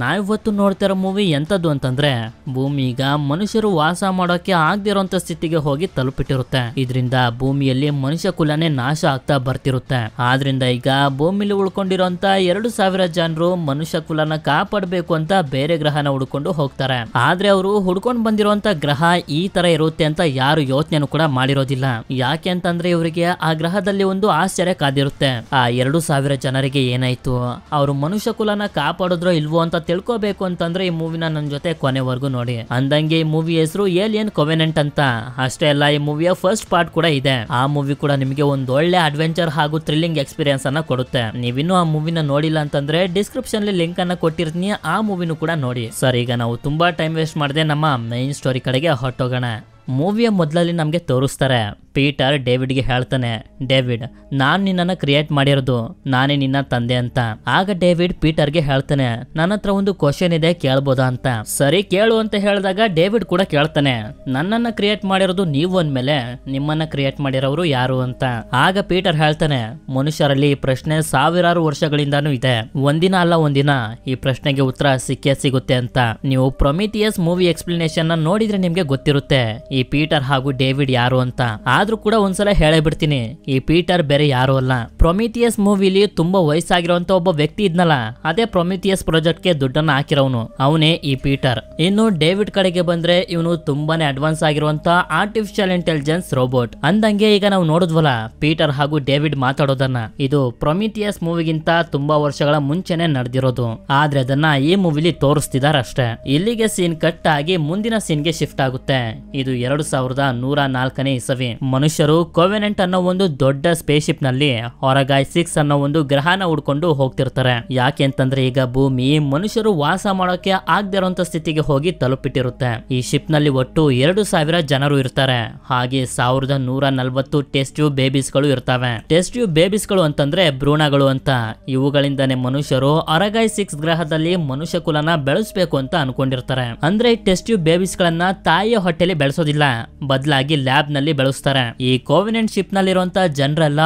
ನಾವಿವತ್ತು ನೋಡ್ತಿರೋ ಮೂವಿ ಎಂಥದ್ದು ಅಂತಂದ್ರೆ ಭೂಮಿ ಈಗ ಮನುಷ್ಯರು ವಾಸ ಮಾಡೋಕೆ ಆಗದಿರುವಂತ ಸ್ಥಿತಿಗೆ ಹೋಗಿ ತಲುಪಿಟ್ಟಿರುತ್ತೆ ಇದರಿಂದ ಭೂಮಿಯಲ್ಲಿ ಮನುಷ್ಯ ಕುಲನೇ ನಾಶ ಆಗ್ತಾ ಬರ್ತಿರುತ್ತೆ ಆದ್ರಿಂದ ಈಗ ಭೂಮಿಲಿ ಉಳ್ಕೊಂಡಿರೋಂತ ಎರಡು ಸಾವಿರ ಜನರು ಮನುಷ್ಯ ಕುಲನ ಕಾಪಾಡಬೇಕು ಅಂತ ಬೇರೆ ಗ್ರಹನ ಹುಡ್ಕೊಂಡು ಹೋಗ್ತಾರೆ ಆದ್ರೆ ಅವರು ಹುಡ್ಕೊಂಡು ಬಂದಿರುವಂತ ಗ್ರಹ ಈ ತರ ಇರುತ್ತೆ ಅಂತ ಯಾರು ಯೋಚನೆನೂ ಕೂಡ ಮಾಡಿರೋದಿಲ್ಲ ಯಾಕೆ ಅಂತಂದ್ರೆ ಇವರಿಗೆ ಆ ಗ್ರಹದಲ್ಲಿ ಒಂದು ಆಶ್ಚರ್ಯ ಕಾದಿರುತ್ತೆ ಆ ಎರಡು ಸಾವಿರ ಜನರಿಗೆ ಏನಾಯ್ತು ಅವರು ಮನುಷ್ಯ ಕುಲನ ಕಾಪಾಡಿದ್ರೋ ಇಲ್ವೋ ಅಂತ ಅಂತ ತಿಳ್ಕೋಬೇಕು ಅಂತಂದ್ರೆ ಈ ಮೂವಿನ ನನ್ನ ಜೊತೆ ಕೊನೆವರೆಗೂ ನೋಡಿ ಅಂದಂಗೆ ಈ ಮೂವಿ ಹೆಸರು ಏಲಿಯನ್ ಕೊವೆನೆಂಟ್ ಅಂತ ಅಷ್ಟೇ ಅಲ್ಲ ಈ ಮೂವಿಯ ಫಸ್ಟ್ ಪಾರ್ಟ್ ಕೂಡ ಇದೆ ಆ ಮೂವಿ ಕೂಡ ನಿಮಗೆ ಒಂದ್ ಒಳ್ಳೆ ಅಡ್ವೆಂಚರ್ ಹಾಗೂ ಥ್ರಿಲ್ಲಿಂಗ್ ಎಕ್ಸ್ಪೀರಿಯನ್ಸ್ ಅನ್ನ ಕೊಡುತ್ತೆ ನೀವಿನ್ನೂ ಆ ಮೂವಿನ ನೋಡಿಲ್ಲ ಅಂತಂದ್ರೆ ಡಿಸ್ಕ್ರಿಪ್ಷನ್ ಲಿಂಕ್ ಅನ್ನ ಕೊಟ್ಟಿರ್ತೀನಿ ಆ ಮೂವಿನೂ ಕೂಡ ನೋಡಿ ಸರ್ ಈಗ ನಾವು ತುಂಬಾ ಟೈಮ್ ವೇಸ್ಟ್ ಮಾಡದೆ ನಮ್ಮ ಮೈನ್ ಸ್ಟೋರಿ ಕಡೆಗೆ ಹೊಟ್ಟೋಗೋಣ ಮೂವಿಯ ಮೊದಲಲ್ಲಿ ನಮಗೆ ತೋರಿಸ್ತಾರೆ ಪೀಟರ್ ಡೇವಿಡ್ಗೆ ಹೇಳ್ತಾನೆ ಡೇವಿಡ್ ನಾನು ನಿನ್ನನ್ನು ಕ್ರಿಯೇಟ್ ಮಾಡಿರೋದು ನಾನೇ ನಿನ್ನ ತಂದೆ ಅಂತ ಆಗ ಡೇವಿಡ್ ಪೀಟರ್ಗೆ ಹೇಳ್ತಾನೆ ನನ್ನ ಹತ್ರ ಒಂದು ಕ್ವಶನ್ ಇದೆ ಕೇಳ್ಬೋದಾ ಅಂತ ಸರಿ ಕೇಳು ಅಂತ ಹೇಳಿದಾಗ ಡೇವಿಡ್ ಕೂಡ ಕೇಳ್ತಾನೆ ನನ್ನನ್ನ ಕ್ರಿಯೇಟ್ ಮಾಡಿರೋದು ನೀವು ಅಂದ್ಮೇಲೆ ನಿಮ್ಮನ್ನ ಕ್ರಿಯೇಟ್ ಮಾಡಿರೋರು ಯಾರು ಅಂತ ಆಗ ಪೀಟರ್ ಹೇಳ್ತಾನೆ ಮನುಷ್ಯರಲ್ಲಿ ಈ ಪ್ರಶ್ನೆ ಸಾವಿರಾರು ವರ್ಷಗಳಿಂದಾನು ಇದೆ ಒಂದಿನ ಅಲ್ಲ ಒಂದಿನ ಈ ಪ್ರಶ್ನೆಗೆ ಉತ್ತರ ಸಿಕ್ಕೇ ಸಿಗುತ್ತೆ ಅಂತ ನೀವು ಪ್ರೊಮಿತಿಯಸ್ ಮೂವಿ ಎಕ್ಸ್ಪ್ಲನೇಷನ್ ನೋಡಿದ್ರೆ ನಿಮ್ಗೆ ಗೊತ್ತಿರುತ್ತೆ ಈ ಪೀಟರ್ ಹಾಗೂ ಡೇವಿಡ್ ಯಾರು ಅಂತ ಆದ್ರೂ ಕೂಡ ಒಂದ್ಸಲ ಹೇಳೇ ಬಿಡ್ತೀನಿ ಈ ಪೀಟರ್ ಬೇರೆ ಯಾರು ಅಲ್ಲ ಪ್ರೊಮಿಥಿಯಸ್ ಮೂವಿಲಿ ತುಂಬಾ ವಯಸ್ಸಾಗಿರುವಂತ ಒಬ್ಬ ವ್ಯಕ್ತಿ ಇದ್ನಲ್ಲ ಅದೇ ಪ್ರೊಮಿತಿಯಸ್ ಪ್ರಾಜೆಕ್ಟ್ ಗೆ ದುಡ್ಡನ್ನ ಹಾಕಿರೋನು ಅವನೇ ಈ ಪೀಟರ್ ಇನ್ನು ಡೇವಿಡ್ ಕಡೆಗೆ ಬಂದ್ರೆ ಇವನು ತುಂಬಾನೇ ಅಡ್ವಾನ್ಸ್ ಆಗಿರುವಂತ ಆರ್ಟಿಫಿಷಿಯಲ್ ಇಂಟೆಲಿಜೆನ್ಸ್ ರೋಬೋಟ್ ಅಂದಂಗೆ ಈಗ ನಾವು ನೋಡಿದ್ವಲ್ಲ ಪೀಟರ್ ಹಾಗೂ ಡೇವಿಡ್ ಮಾತಾಡೋದನ್ನ ಇದು ಪ್ರೊಮಿಥಿಯಸ್ ಮೂವಿಗಿಂತ ತುಂಬಾ ವರ್ಷಗಳ ಮುಂಚೆನೆ ನಡೆದಿರೋದು ಆದ್ರೆ ಅದನ್ನ ಈ ಮೂವಿಲಿ ತೋರಿಸ್ತಿದಾರಷ್ಟೇ ಇಲ್ಲಿಗೆ ಸೀನ್ ಕಟ್ ಆಗಿ ಮುಂದಿನ ಸೀನ್ ಗೆ ಶಿಫ್ಟ್ ಆಗುತ್ತೆ ಇದು ಎರಡು ಸಾವಿರದ ನೂರ ನಾಲ್ಕನೇ ಇಸವಿ ಮನುಷ್ಯರು ಕೋವೆನೆಂಟ್ ಅನ್ನೋ ಒಂದು ದೊಡ್ಡ ಸ್ಪೇಸ್ ಶಿಪ್ ನಲ್ಲಿ ಹೊರಗಾಯ್ ಸಿಕ್ಸ್ ಅನ್ನೋ ಒಂದು ಗ್ರಹನ ಹುಡ್ಕೊಂಡು ಹೋಗ್ತಿರ್ತಾರೆ ಯಾಕೆ ಅಂತಂದ್ರೆ ಈಗ ಭೂಮಿ ಮನುಷ್ಯರು ವಾಸ ಮಾಡೋಕೆ ಆಗದಿರುವಂತ ಸ್ಥಿತಿಗೆ ಹೋಗಿ ತಲುಪಿಟ್ಟಿರುತ್ತೆ ಈ ಶಿಪ್ ನಲ್ಲಿ ಒಟ್ಟು ಎರಡು ಸಾವಿರ ಜನರು ಇರ್ತಾರೆ ಹಾಗೆ ಸಾವಿರದ ನೂರ ನಲ್ವತ್ತು ಟೆಸ್ಟ್ ಯು ಬೇಬೀಸ್ ಗಳು ಇರ್ತವೆ ಟೆಸ್ಟ್ ಟ್ಯೂಬ್ ಬೇಬೀಸ್ ಗಳು ಅಂತಂದ್ರೆ ಭ್ರೂಣಗಳು ಅಂತ ಇವುಗಳಿಂದನೇ ಮನುಷ್ಯರು ಅರಗಾಯ್ ಸಿಕ್ಸ್ ಗ್ರಹದಲ್ಲಿ ಮನುಷ್ಯ ಕುಲನ ಬೆಳೆಸಬೇಕು ಅಂತ ಅನ್ಕೊಂಡಿರ್ತಾರೆ ಅಂದ್ರೆ ಟೆಸ್ಟ್ ಟ್ಯೂಬ್ ಬೇಬೀಸ್ ಗಳನ್ನ ತಾಯಿಯ ಹೊಟ್ಟೆಲಿ ಬೆಳೆಸೋದಿಲ್ಲ ಬದಲಾಗಿ ಲ್ಯಾಬ್ ನಲ್ಲಿ ಬೆಳೆಸ್ತಾರೆ ಈ ಕೋವಿನೆಂಟ್ ಶಿಪ್ ನಲ್ಲಿರುವಂತಹ ಜನರೆಲ್ಲ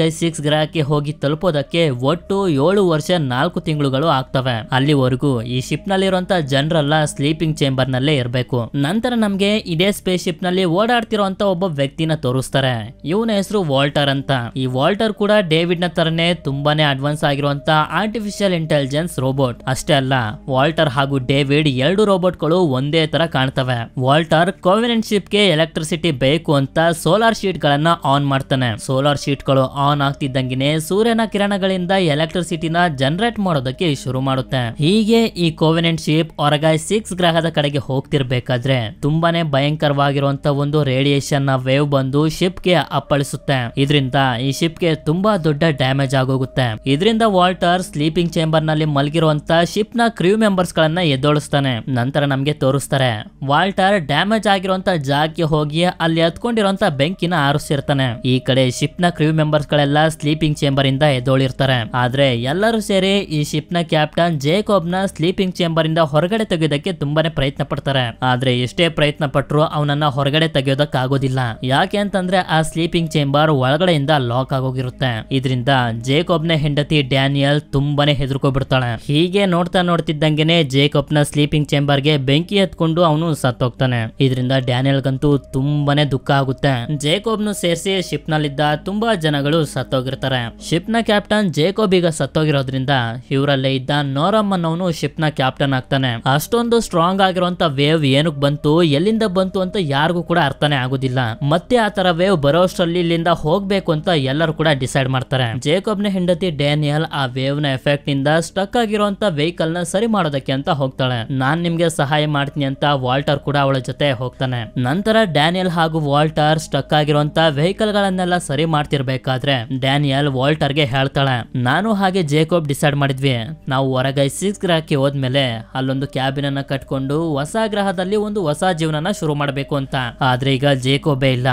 ಗೈ ಸಿಕ್ಸ್ ಗ್ರಹಕ್ಕೆ ಹೋಗಿ ತಲುಪೋದಕ್ಕೆ ಒಟ್ಟು ಏಳು ವರ್ಷ ನಾಲ್ಕು ತಿಂಗಳುಗಳು ಆಗ್ತವೆ ಅಲ್ಲಿವರೆಗೂ ಈ ಶಿಪ್ ನಲ್ಲಿರುವಂತಹ ಜನರೆಲ್ಲ ಸ್ಲೀಪಿಂಗ್ ಚೇಂಬರ್ ನಲ್ಲೇ ಇರಬೇಕು ನಂತರ ನಮ್ಗೆ ಇದೇ ಸ್ಪೇಸ್ ಶಿಪ್ ನಲ್ಲಿ ಓಡಾಡ್ತಿರುವಂತ ಒಬ್ಬ ವ್ಯಕ್ತಿನ ತೋರಿಸ್ತಾರೆ ಇವನ ಹೆಸರು ವಾಲ್ಟರ್ ಅಂತ ಈ ವಾಲ್ಟರ್ ಕೂಡ ಡೇವಿಡ್ ನ ತರನೇ ತುಂಬಾನೇ ಅಡ್ವಾನ್ಸ್ ಆಗಿರುವಂತ ಆರ್ಟಿಫಿಷಿಯಲ್ ಇಂಟೆಲಿಜೆನ್ಸ್ ರೋಬೋಟ್ ಅಷ್ಟೇ ಅಲ್ಲ ವಾಲ್ಟರ್ ಹಾಗೂ ಡೇವಿಡ್ ಎರಡು ರೋಬೋಟ್ ಗಳು ಒಂದೇ ತರ ಕಾಣ್ತವೆ ವಾಲ್ಟರ್ ಕೋವಿನೆಂಟ್ ಶಿಪ್ ಗೆ ಎಲೆಕ್ಟ್ರಿಸಿಟಿ ಬೇಕು ಅಂತ ಸೋ ಸೋಲಾರ್ ಶೀಟ್ ಗಳನ್ನ ಆನ್ ಮಾಡ್ತಾನೆ ಸೋಲಾರ್ ಶೀಟ್ ಗಳು ಆನ್ ಆಗ್ತಿದ್ದಂಗೆ ಸೂರ್ಯನ ಕಿರಣಗಳಿಂದ ಎಲೆಕ್ಟ್ರಿಸಿಟಿನ ಜನರೇಟ್ ಮಾಡೋದಕ್ಕೆ ಶುರು ಮಾಡುತ್ತೆ ಹೀಗೆ ಈ ಕೋವಿನೆಂಟ್ ಶೀಪ್ ಹೊರಗೆ ಸಿಕ್ಸ್ ಗ್ರಹದ ಕಡೆಗೆ ಹೋಗ್ತಿರ್ಬೇಕಾದ್ರೆ ತುಂಬಾನೇ ಭಯಂಕರವಾಗಿರುವಂತ ಒಂದು ರೇಡಿಯೇಷನ್ ನ ವೇವ್ ಬಂದು ಶಿಪ್ ಗೆ ಅಪ್ಪಳಿಸುತ್ತೆ ಇದರಿಂದ ಈ ಶಿಪ್ ಗೆ ತುಂಬಾ ದೊಡ್ಡ ಡ್ಯಾಮೇಜ್ ಆಗೋಗುತ್ತೆ ಇದರಿಂದ ವಾಲ್ಟರ್ ಸ್ಲೀಪಿಂಗ್ ಚೇಂಬರ್ ನಲ್ಲಿ ಮಲಗಿರುವಂತ ಶಿಪ್ ನ ಕ್ರೂ ಮೆಂಬರ್ಸ್ ಗಳನ್ನ ಎದ್ದೋಳಿಸ್ತಾನೆ ನಂತರ ನಮ್ಗೆ ತೋರಿಸ್ತಾರೆ ವಾಲ್ಟರ್ ಡ್ಯಾಮೇಜ್ ಆಗಿರುವಂತ ಜಾಗಕ್ಕೆ ಹೋಗಿ ಅಲ್ಲಿ ಹತ್ಕೊಂಡಿರುವಂತ ಬೆಂಕಿನ ಆರಿಸಿರ್ತಾನೆ ಈ ಕಡೆ ಶಿಪ್ ನ ಕ್ರೀವ್ ಮೆಂಬರ್ಸ್ ಗಳೆಲ್ಲ ಸ್ಲೀಪಿಂಗ್ ಚೇಂಬರ್ ಇಂದ ಎದ್ದೋಳಿರ್ತಾರೆ ಆದ್ರೆ ಎಲ್ಲರೂ ಸೇರಿ ಈ ಶಿಪ್ ನ ಕ್ಯಾಪ್ಟನ್ ಜೇಕೋಬ್ ನ ಸ್ಲೀಪಿಂಗ್ ಚೇಂಬರ್ ಇಂದ ಹೊರಗಡೆ ತೆಗೆಯೋದಕ್ಕೆ ತುಂಬಾನೇ ಪ್ರಯತ್ನ ಪಡ್ತಾರೆ ಆದ್ರೆ ಎಷ್ಟೇ ಪ್ರಯತ್ನ ಪಟ್ಟರು ಅವನನ್ನ ಹೊರಗಡೆ ತೆಗೆಯೋದಕ್ ಆಗೋದಿಲ್ಲ ಯಾಕೆ ಅಂತಂದ್ರೆ ಆ ಸ್ಲೀಪಿಂಗ್ ಚೇಂಬರ್ ಒಳಗಡೆಯಿಂದ ಲಾಕ್ ಆಗೋಗಿರುತ್ತೆ ಇದರಿಂದ ಜೇಕೋಬ್ ನ ಹೆಂಡತಿ ಡ್ಯಾನಿಯಲ್ ತುಂಬಾನೇ ಹೆದರ್ಕೊಬಿಡ್ತಾಳೆ ಹೀಗೆ ನೋಡ್ತಾ ನೋಡ್ತಿದ್ದಂಗೆನೆ ಜೇಕೋಬ್ ನ ಸ್ಲೀಪಿಂಗ್ ಚೇಂಬರ್ ಗೆ ಬೆಂಕಿ ಹತ್ಕೊಂಡು ಅವನು ಸತ್ತೋಗ್ತಾನೆ ಇದರಿಂದ ಡ್ಯಾನಿಯಲ್ ಗಂತೂ ತುಂಬಾನೇ ದುಃಖ ಆಗುತ್ತೆ ಜೇಕೋಬ್ ಸೇರಿಸಿ ಶಿಪ್ ನಲ್ಲಿದ್ದ ತುಂಬಾ ಜನಗಳು ಸತ್ತೋಗಿರ್ತಾರೆ ಶಿಪ್ ನ ಕ್ಯಾಪ್ಟನ್ ಜೇಕೋಬ್ ಈಗ ಸತ್ತೋಗಿರೋದ್ರಿಂದ ಇವರಲ್ಲೇ ಇದ್ದ ನೋರಮ್ ಅನ್ನೋನು ಶಿಪ್ ನ ಕ್ಯಾಪ್ಟನ್ ಆಗ್ತಾನೆ ಅಷ್ಟೊಂದು ಸ್ಟ್ರಾಂಗ್ ಆಗಿರುವಂತ ವೇವ್ ಏನಕ್ ಬಂತು ಎಲ್ಲಿಂದ ಬಂತು ಅಂತ ಯಾರಿಗೂ ಕೂಡ ಅರ್ಥನೇ ಆಗುದಿಲ್ಲ ಮತ್ತೆ ಆ ತರ ವೇವ್ ಬರೋಷ್ಟರಲ್ಲಿ ಇಲ್ಲಿಂದ ಹೋಗ್ಬೇಕು ಅಂತ ಎಲ್ಲರೂ ಕೂಡ ಡಿಸೈಡ್ ಮಾಡ್ತಾರೆ ಜೇಕೋಬ್ ನ ಹೆಂಡತಿ ಡ್ಯಾನಿಯಲ್ ಆ ವೇವ್ ನ ಎಫೆಕ್ಟ್ ನಿಂದ ಸ್ಟಕ್ ಆಗಿರುವಂತ ವೆಹಿಕಲ್ ನ ಸರಿ ಮಾಡೋದಕ್ಕೆ ಅಂತ ಹೋಗ್ತಾಳೆ ನಾನ್ ನಿಮ್ಗೆ ಸಹಾಯ ಮಾಡ್ತೀನಿ ಅಂತ ವಾಲ್ಟರ್ ಕೂಡ ಅವಳ ಜೊತೆ ಹೋಗ್ತಾನೆ ನಂತರ ಡ್ಯಾನಿಯಲ್ ಹಾಗೂ ವಾಲ್ಟರ್ ಸ್ಟಕ್ ಆಗಿರುವಂತ ವೆಹಿಕಲ್ ಗಳನ್ನೆಲ್ಲ ಸರಿ ಮಾಡ್ತಿರ್ಬೇಕಾದ್ರೆ ಡ್ಯಾನಿಯಲ್ ವಾಲ್ಟರ್ ಗೆ ಹೇಳ್ತಾಳೆ ನಾನು ಹಾಗೆ ಜೇಕೋಬ್ ಡಿಸೈಡ್ ಮಾಡಿದ್ವಿ ನಾವು ಹೊರಗೈ ಸಿಕ್ಸ್ ಗ್ರಹಕ್ಕೆ ಹೋದ್ಮೇಲೆ ಅಲ್ಲೊಂದು ಕ್ಯಾಬಿನ್ ಅನ್ನ ಕಟ್ಕೊಂಡು ಹೊಸ ಗ್ರಹದಲ್ಲಿ ಒಂದು ಹೊಸ ಜೀವನನ ಶುರು ಮಾಡಬೇಕು ಅಂತ ಆದ್ರೆ ಈಗ ಜೇಕೋಬೆ ಇಲ್ಲ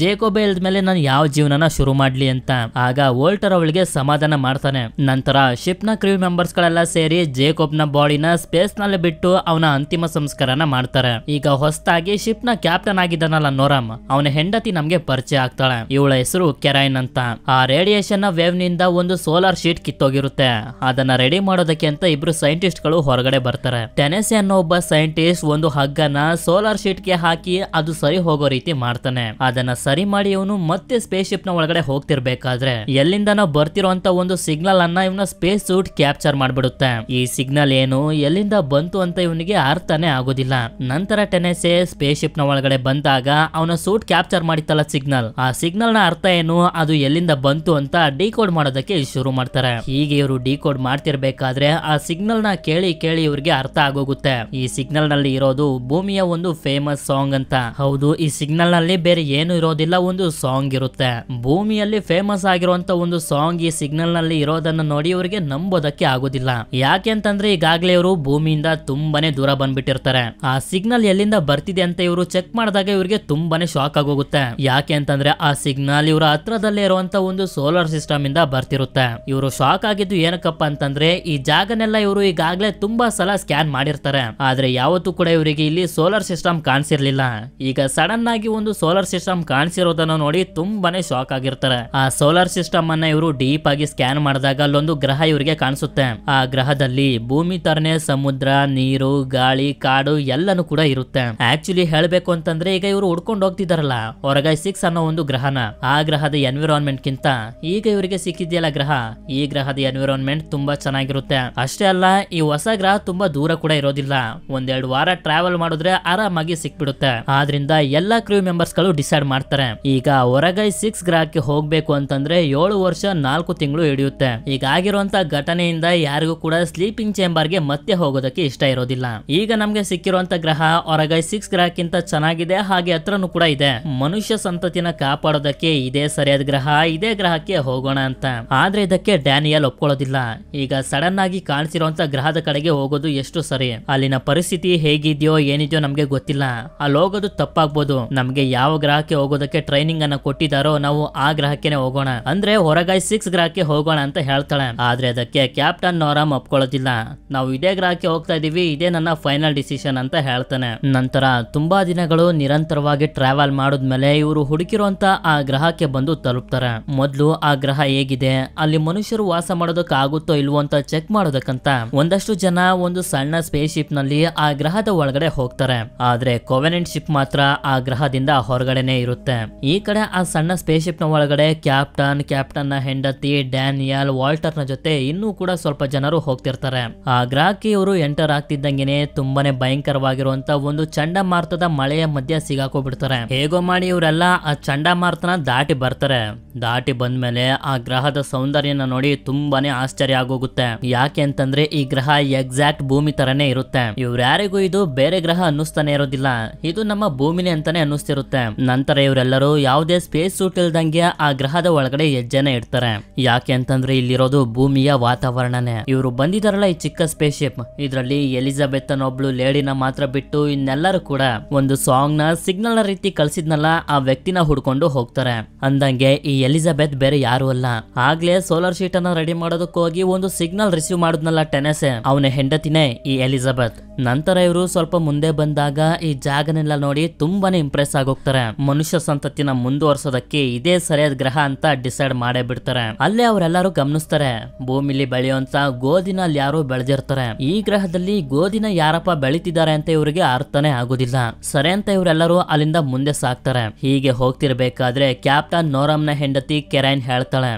ಜೇಕೋಬೆ ಇಲ್ದ್ಮೇಲೆ ನಾನು ಯಾವ ಜೀವನನ ಶುರು ಮಾಡ್ಲಿ ಅಂತ ಆಗ ವೋಲ್ಟರ್ ಅವಳಿಗೆ ಸಮಾಧಾನ ಮಾಡ್ತಾನೆ ನಂತರ ಶಿಪ್ ನ ಕ್ರೀವ್ ಮೆಂಬರ್ಸ್ ಗಳೆಲ್ಲ ಸೇರಿ ಜೇಕೋಬ್ ನ ಬಾಡಿನ ಸ್ಪೇಸ್ ನಲ್ಲಿ ಬಿಟ್ಟು ಅವನ ಅಂತಿಮ ಸಂಸ್ಕಾರನ ಮಾಡ್ತಾರೆ ಈಗ ಹೊಸದಾಗಿ ಶಿಪ್ ನ ಕ್ಯಾಪ್ಟನ್ ಆಗಿದ್ದಾನಲ್ಲ ನೋರಾಮ್ ಅವನ ಹೆಂಡತಿ ನಮ್ಗೆ ಪರಿಚಯ ಆಗ್ತಾಳೆ ಇವಳ ಹೆಸರು ಕೆರೈನ್ ಅಂತ ಆ ರೇಡಿಯೇಷನ್ ವೇವ್ ನಿಂದ ಒಂದು ಸೋಲಾರ್ ಶೀಟ್ ಕಿತ್ತೋಗಿರುತ್ತೆ ಅದನ್ನ ರೆಡಿ ಮಾಡೋದಕ್ಕೆ ಅಂತ ಇಬ್ರು ಸೈಂಟಿಸ್ಟ್ ಗಳು ಹೊರಗಡೆ ಬರ್ತಾರೆ ಟೆನೆಸಿ ಅನ್ನೋ ಒಬ್ಬ ಸೈಂಟಿಸ್ಟ್ ಒಂದು ಹಗ್ಗನ ಸೋಲಾರ್ ಶೀಟ್ ಗೆ ಹಾಕಿ ಅದು ಸರಿ ಹೋಗೋ ರೀತಿ ಮಾಡ್ತಾನೆ ಅದನ್ನ ಸರಿ ಮಾಡಿ ಇವನು ಮತ್ತೆ ಸ್ಪೇಸ್ ಶಿಪ್ ನ ಒಳಗಡೆ ಹೋಗ್ತಿರ್ಬೇಕಾದ್ರೆ ಬರ್ತಿರೋ ಬರ್ತಿರೋಂತ ಒಂದು ಸಿಗ್ನಲ್ ಅನ್ನ ಇವನ ಸ್ಪೇಸ್ ಸೂಟ್ ಕ್ಯಾಪ್ಚರ್ ಮಾಡ್ಬಿಡುತ್ತೆ ಈ ಸಿಗ್ನಲ್ ಏನು ಎಲ್ಲಿಂದ ಬಂತು ಅಂತ ಇವನಿಗೆ ಅರ್ಥನೇ ಆಗೋದಿಲ್ಲ ನಂತರ ಟೆನೆಸೆ ಸ್ಪೇಸ್ ಶಿಪ್ ನ ಒಳಗಡೆ ಬಂದಾಗ ಅವನ ಸೂಟ್ ಕ್ಯಾಪ್ಚರ್ ಮಾಡಿ ಮಾಡಿತ್ತಲ್ಲ ಸಿಗ್ನಲ್ ಆ ಸಿಗ್ನಲ್ ನ ಅರ್ಥ ಏನು ಅದು ಎಲ್ಲಿಂದ ಬಂತು ಅಂತ ಡಿಕೋಡ್ ಮಾಡೋದಕ್ಕೆ ಶುರು ಮಾಡ್ತಾರೆ ಹೀಗೆ ಇವರು ಡಿಕೋಡ್ ಮಾಡ್ತಿರ್ಬೇಕಾದ್ರೆ ಆ ಸಿಗ್ನಲ್ ನ ಕೇಳಿ ಕೇಳಿ ಇವರಿಗೆ ಅರ್ಥ ಆಗೋಗುತ್ತೆ ಈ ಸಿಗ್ನಲ್ ನಲ್ಲಿ ಇರೋದು ಭೂಮಿಯ ಒಂದು ಫೇಮಸ್ ಸಾಂಗ್ ಅಂತ ಹೌದು ಈ ಸಿಗ್ನಲ್ ನಲ್ಲಿ ಬೇರೆ ಏನು ಇರೋದಿಲ್ಲ ಒಂದು ಸಾಂಗ್ ಇರುತ್ತೆ ಭೂಮಿಯಲ್ಲಿ ಫೇಮಸ್ ಆಗಿರುವಂತ ಒಂದು ಸಾಂಗ್ ಈ ಸಿಗ್ನಲ್ ನಲ್ಲಿ ಇರೋದನ್ನ ನೋಡಿ ಇವರಿಗೆ ನಂಬೋದಕ್ಕೆ ಆಗೋದಿಲ್ಲ ಯಾಕೆ ಅಂತಂದ್ರೆ ಈಗಾಗಲೇ ಇವರು ಭೂಮಿಯಿಂದ ತುಂಬಾನೇ ದೂರ ಬಂದ್ಬಿಟ್ಟಿರ್ತಾರೆ ಆ ಸಿಗ್ನಲ್ ಎಲ್ಲಿಂದ ಬರ್ತಿದೆ ಅಂತ ಇವರು ಚೆಕ್ ಮಾಡಿದಾಗ ಇವರಿಗೆ ತುಂಬಾನೇ ಶಾಕ್ ಆಗೋಗುತ್ತೆ ಯಾಕೆ ಅಂತಂದ್ರೆ ಆ ಸಿಗ್ನಲ್ ಇವರ ಹತ್ರದಲ್ಲೇ ಇರುವಂತ ಒಂದು ಸೋಲಾರ್ ಸಿಸ್ಟಮ್ ಇಂದ ಬರ್ತಿರುತ್ತೆ ಇವರು ಶಾಕ್ ಆಗಿದ್ದು ಏನಕ್ಕಪ್ಪ ಅಂತಂದ್ರೆ ಈ ಜಾಗನೆಲ್ಲ ಇವರು ಈಗಾಗಲೇ ತುಂಬಾ ಸಲ ಸ್ಕ್ಯಾನ್ ಮಾಡಿರ್ತಾರೆ ಆದ್ರೆ ಯಾವತ್ತೂ ಕೂಡ ಇವರಿಗೆ ಇಲ್ಲಿ ಸೋಲಾರ್ ಸಿಸ್ಟಮ್ ಕಾಣಿಸಿರ್ಲಿಲ್ಲ ಈಗ ಸಡನ್ ಆಗಿ ಒಂದು ಸೋಲಾರ್ ಸಿಸ್ಟಮ್ ಕಾಣಿಸಿರೋದನ್ನ ನೋಡಿ ತುಂಬಾನೇ ಶಾಕ್ ಆಗಿರ್ತಾರೆ ಆ ಸೋಲಾರ್ ಸಿಸ್ಟಮ್ ಅನ್ನ ಇವರು ಡೀಪ್ ಆಗಿ ಸ್ಕ್ಯಾನ್ ಮಾಡಿದಾಗ ಅಲ್ಲೊಂದು ಗ್ರಹ ಇವರಿಗೆ ಕಾಣಿಸುತ್ತೆ ಆ ಗ್ರಹದಲ್ಲಿ ಭೂಮಿ ತರನೇ ಸಮುದ್ರ ನೀರು ಗಾಳಿ ಕಾಡು ಎಲ್ಲಾನು ಕೂಡ ಇರುತ್ತೆ ಆಕ್ಚುಲಿ ಹೇಳ್ಬೇಕು ಅಂತಂದ್ರೆ ಈಗ ಇವರು ಹುಡ್ಕೊಂಡು ಹೋಗ್ತಿದಾರಲ್ಲ ಹೊರ ಸಿಕ್ಸ್ ಅನ್ನೋ ಒಂದು ಗ್ರಹನ ಆ ಗ್ರಹದ ಎನ್ವಿರಾನ್ಮೆಂಟ್ ಗಿಂತ ಈಗ ಇವರಿಗೆ ಸಿಕ್ಕಿದೆಯಲ್ಲ ಗ್ರಹ ಈ ಗ್ರಹದ ಎನ್ವಿರಾನ್ಮೆಂಟ್ ತುಂಬಾ ಚೆನ್ನಾಗಿರುತ್ತೆ ಅಷ್ಟೇ ಅಲ್ಲ ಈ ಹೊಸ ಗ್ರಹ ತುಂಬಾ ದೂರ ಕೂಡ ಇರೋದಿಲ್ಲ ಒಂದೆರಡು ವಾರ ಟ್ರಾವೆಲ್ ಮಾಡಿದ್ರೆ ಆರಾಮಾಗಿ ಸಿಕ್ಬಿಡುತ್ತೆ ಆದ್ರಿಂದ ಎಲ್ಲಾ ಕ್ರೂ ಮೆಂಬರ್ಸ್ ಗಳು ಡಿಸೈಡ್ ಮಾಡ್ತಾರೆ ಈಗ ಹೊರಗೈ ಸಿಕ್ಸ್ ಗ್ರಹಕ್ಕೆ ಹೋಗ್ಬೇಕು ಅಂತಂದ್ರೆ ಏಳು ವರ್ಷ ನಾಲ್ಕು ತಿಂಗಳು ಹಿಡಿಯುತ್ತೆ ಈಗ ಆಗಿರುವಂತ ಘಟನೆಯಿಂದ ಯಾರಿಗೂ ಕೂಡ ಸ್ಲೀಪಿಂಗ್ ಚೇಂಬರ್ ಗೆ ಮತ್ತೆ ಹೋಗೋದಕ್ಕೆ ಇಷ್ಟ ಇರೋದಿಲ್ಲ ಈಗ ನಮ್ಗೆ ಸಿಕ್ಕಿರುವಂತ ಗ್ರಹ ಹೊರಗೈ ಸಿಕ್ಸ್ ಗ್ರಹಕ್ಕಿಂತ ಚೆನ್ನಾಗಿದೆ ಹಾಗೆ ಹತ್ರನು ಕೂಡ ಇದೆ ಮನುಷ್ಯ ಮನುಷ್ಯ ಸಂತತಿನ ಕಾಪಾಡೋದಕ್ಕೆ ಇದೇ ಸರಿಯಾದ ಗ್ರಹ ಇದೇ ಗ್ರಹಕ್ಕೆ ಹೋಗೋಣ ಅಂತ ಆದ್ರೆ ಇದಕ್ಕೆ ಡ್ಯಾನಿಯಲ್ ಒಪ್ಕೊಳ್ಳೋದಿಲ್ಲ ಈಗ ಸಡನ್ ಆಗಿ ಕಾಣಿಸಿರುವಂತ ಗ್ರಹದ ಕಡೆಗೆ ಹೋಗೋದು ಎಷ್ಟು ಸರಿ ಅಲ್ಲಿನ ಪರಿಸ್ಥಿತಿ ಹೇಗಿದೆಯೋ ಏನಿದೆಯೋ ನಮ್ಗೆ ಗೊತ್ತಿಲ್ಲ ಅಲ್ಲಿ ಹೋಗೋದು ತಪ್ಪಾಗ್ಬೋದು ನಮ್ಗೆ ಯಾವ ಗ್ರಹಕ್ಕೆ ಹೋಗೋದಕ್ಕೆ ಟ್ರೈನಿಂಗ್ ಅನ್ನ ಕೊಟ್ಟಿದಾರೋ ನಾವು ಆ ಗ್ರಹಕ್ಕೆ ಹೋಗೋಣ ಅಂದ್ರೆ ಹೊರಗಾಯಿ ಸಿಕ್ಸ್ ಗ್ರಹಕ್ಕೆ ಹೋಗೋಣ ಅಂತ ಹೇಳ್ತಾಳೆ ಆದ್ರೆ ಅದಕ್ಕೆ ಕ್ಯಾಪ್ಟನ್ ನೋರಾಮ್ ಒಪ್ಕೊಳ್ಳೋದಿಲ್ಲ ನಾವು ಇದೇ ಗ್ರಹಕ್ಕೆ ಹೋಗ್ತಾ ಇದೀವಿ ಇದೇ ನನ್ನ ಫೈನಲ್ ಡಿಸಿಷನ್ ಅಂತ ಹೇಳ್ತಾನೆ ನಂತರ ತುಂಬಾ ದಿನಗಳು ನಿರಂತರವಾಗಿ ಟ್ರಾವೆಲ್ ಮಾಡಿದ್ಮೇಲೆ ಇವರು ಹುಡುಕಿರುವಂತ ಆ ಗ್ರಹಕ್ಕೆ ಬಂದು ತಲುಪ್ತಾರೆ ಮೊದಲು ಆ ಗ್ರಹ ಹೇಗಿದೆ ಅಲ್ಲಿ ಮನುಷ್ಯರು ವಾಸ ಮಾಡೋದಕ್ಕೆ ಆಗುತ್ತೋ ಇಲ್ವೋ ಅಂತ ಚೆಕ್ ಮಾಡೋದಕ್ಕಂತ ಒಂದಷ್ಟು ಜನ ಒಂದು ಸಣ್ಣ ಸ್ಪೇಸ್ ಶಿಪ್ ನಲ್ಲಿ ಆ ಗ್ರಹದ ಒಳಗಡೆ ಹೋಗ್ತಾರೆ ಆದ್ರೆ ಕೋವೆನೆಂಟ್ ಶಿಪ್ ಮಾತ್ರ ಆ ಗ್ರಹದಿಂದ ಹೊರಗಡೆನೆ ಇರುತ್ತೆ ಈ ಕಡೆ ಆ ಸಣ್ಣ ಸ್ಪೇಸ್ ಶಿಪ್ ನ ಒಳಗಡೆ ಕ್ಯಾಪ್ಟನ್ ಕ್ಯಾಪ್ಟನ್ ನ ಹೆಂಡತಿ ಡ್ಯಾನಿಯಲ್ ವಾಲ್ಟರ್ ನ ಜೊತೆ ಇನ್ನೂ ಕೂಡ ಸ್ವಲ್ಪ ಜನರು ಹೋಗ್ತಿರ್ತಾರೆ ಆ ಗ್ರಹಕ್ಕೆ ಇವರು ಎಂಟರ್ ಆಗ್ತಿದ್ದಂಗೆನೆ ತುಂಬಾನೇ ಭಯಂಕರವಾಗಿರುವಂತ ಒಂದು ಚಂಡಮಾರುತದ ಮಳೆಯ ಮಧ್ಯ ಸಿಗಾಕೋಬಿಡ್ತಾರೆ ಹೇಗೋ ಮಾಡಿ ಇವರೆಲ್ಲ ಆ ಚಂಡಮಾರುತನ ದಾಟಿ ಬರ್ತಾರೆ ದಾಟಿ ಬಂದ್ಮೇಲೆ ಆ ಗ್ರಹದ ಸೌಂದರ್ಯನ ನೋಡಿ ತುಂಬಾನೇ ಆಶ್ಚರ್ಯ ಆಗೋಗುತ್ತೆ ಯಾಕೆ ಅಂತಂದ್ರೆ ಈ ಗ್ರಹ ಎಕ್ಸಾಕ್ಟ್ ಭೂಮಿ ತರನೇ ಇರುತ್ತೆ ಇವ್ರ ಯಾರಿಗೂ ಇದು ಬೇರೆ ಗ್ರಹ ಅನ್ನಿಸ್ತಾನೆ ಇರೋದಿಲ್ಲ ಇದು ನಮ್ಮ ಭೂಮಿನೇ ಅಂತಾನೆ ಅನ್ನಿಸ್ತಿರುತ್ತೆ ನಂತರ ಇವರೆಲ್ಲರೂ ಯಾವುದೇ ಸ್ಪೇಸ್ ಸೂಟ್ ಇಲ್ದಂಗೆ ಆ ಗ್ರಹದ ಒಳಗಡೆ ಹೆಜ್ಜೆನ ಇಡ್ತಾರೆ ಯಾಕೆ ಅಂತಂದ್ರೆ ಇಲ್ಲಿರೋದು ಭೂಮಿಯ ವಾತಾವರಣನೇ ಇವರು ಬಂದಿದಾರಲ್ಲ ಈ ಚಿಕ್ಕ ಸ್ಪೇಸ್ ಶಿಪ್ ಇದರಲ್ಲಿ ಎಲಿಜಬೆತ್ ಅನ್ನೋ ಒಬ್ಳು ಲೇಡಿನ ಮಾತ್ರ ಬಿಟ್ಟು ಇನ್ನೆಲ್ಲರೂ ಕೂಡ ಒಂದು ಸಾಂಗ್ ನ ಸಿಗ್ನಲ್ ರೀತಿ ಕಳ್ಸಿದ್ನಲ್ಲ ಆ ವ್ಯಕ್ತಿನ ಹುಡ್ಕೊಂಡು ಹೋಗ್ತಾರೆ ಅಂದಂಗೆ ಈ ಎಲಿಜಬೆತ್ ಬೇರೆ ಯಾರು ಅಲ್ಲ ಆಗ್ಲೇ ಸೋಲಾರ್ ಶೀಟ್ ಅನ್ನ ರೆಡಿ ಮಾಡೋದಕ್ಕೋಗಿ ಒಂದು ಸಿಗ್ನಲ್ ರಿಸೀವ್ ಮಾಡುದ್ನಲ್ಲ ಟೆನೆಸೆ ಅವನ ಹೆಂಡತಿನೇ ಈ ಎಲಿಜಬೆತ್ ನಂತರ ಇವರು ಸ್ವಲ್ಪ ಮುಂದೆ ಬಂದಾಗ ಈ ಜಾಗನೆಲ್ಲ ನೋಡಿ ತುಂಬಾನೇ ಇಂಪ್ರೆಸ್ ಆಗೋಗ್ತಾರೆ ಮನುಷ್ಯ ಸಂತತಿನ ಮುಂದುವರ್ಸೋದಕ್ಕೆ ಇದೇ ಸರಿಯಾದ ಗ್ರಹ ಅಂತ ಡಿಸೈಡ್ ಮಾಡೇ ಬಿಡ್ತಾರೆ ಅಲ್ಲೇ ಅವರೆಲ್ಲರೂ ಗಮನಿಸ್ತಾರೆ ಭೂಮಿಲಿ ಬೆಳೆಯುವಂತ ಗೋಧಿನ ಯಾರು ಯಾರೋ ಬೆಳೆದಿರ್ತಾರೆ ಈ ಗ್ರಹದಲ್ಲಿ ಗೋಧಿನ ಯಾರಪ್ಪ ಬೆಳೀತಿದ್ದಾರೆ ಅಂತ ಇವರಿಗೆ ಅರ್ಥನೇ ಆಗೋದಿಲ್ಲ ಸರಿ ಅಂತ ಇವರೆಲ್ಲರೂ ಅಲ್ಲಿಂದ ಮುಂದೆ ಸಾಕ್ತಾರೆ ಹೀಗೆ ಹೋಗ್ತಿರ್ಬೇಕಾದ್ರೆ ಕ್ಯಾಪ್ಟನ್ ನೋರಮ್ನ ಹೆಂಡತಿ ಕೆರೈನ್ ಹೇಳ್ತಾಳೆ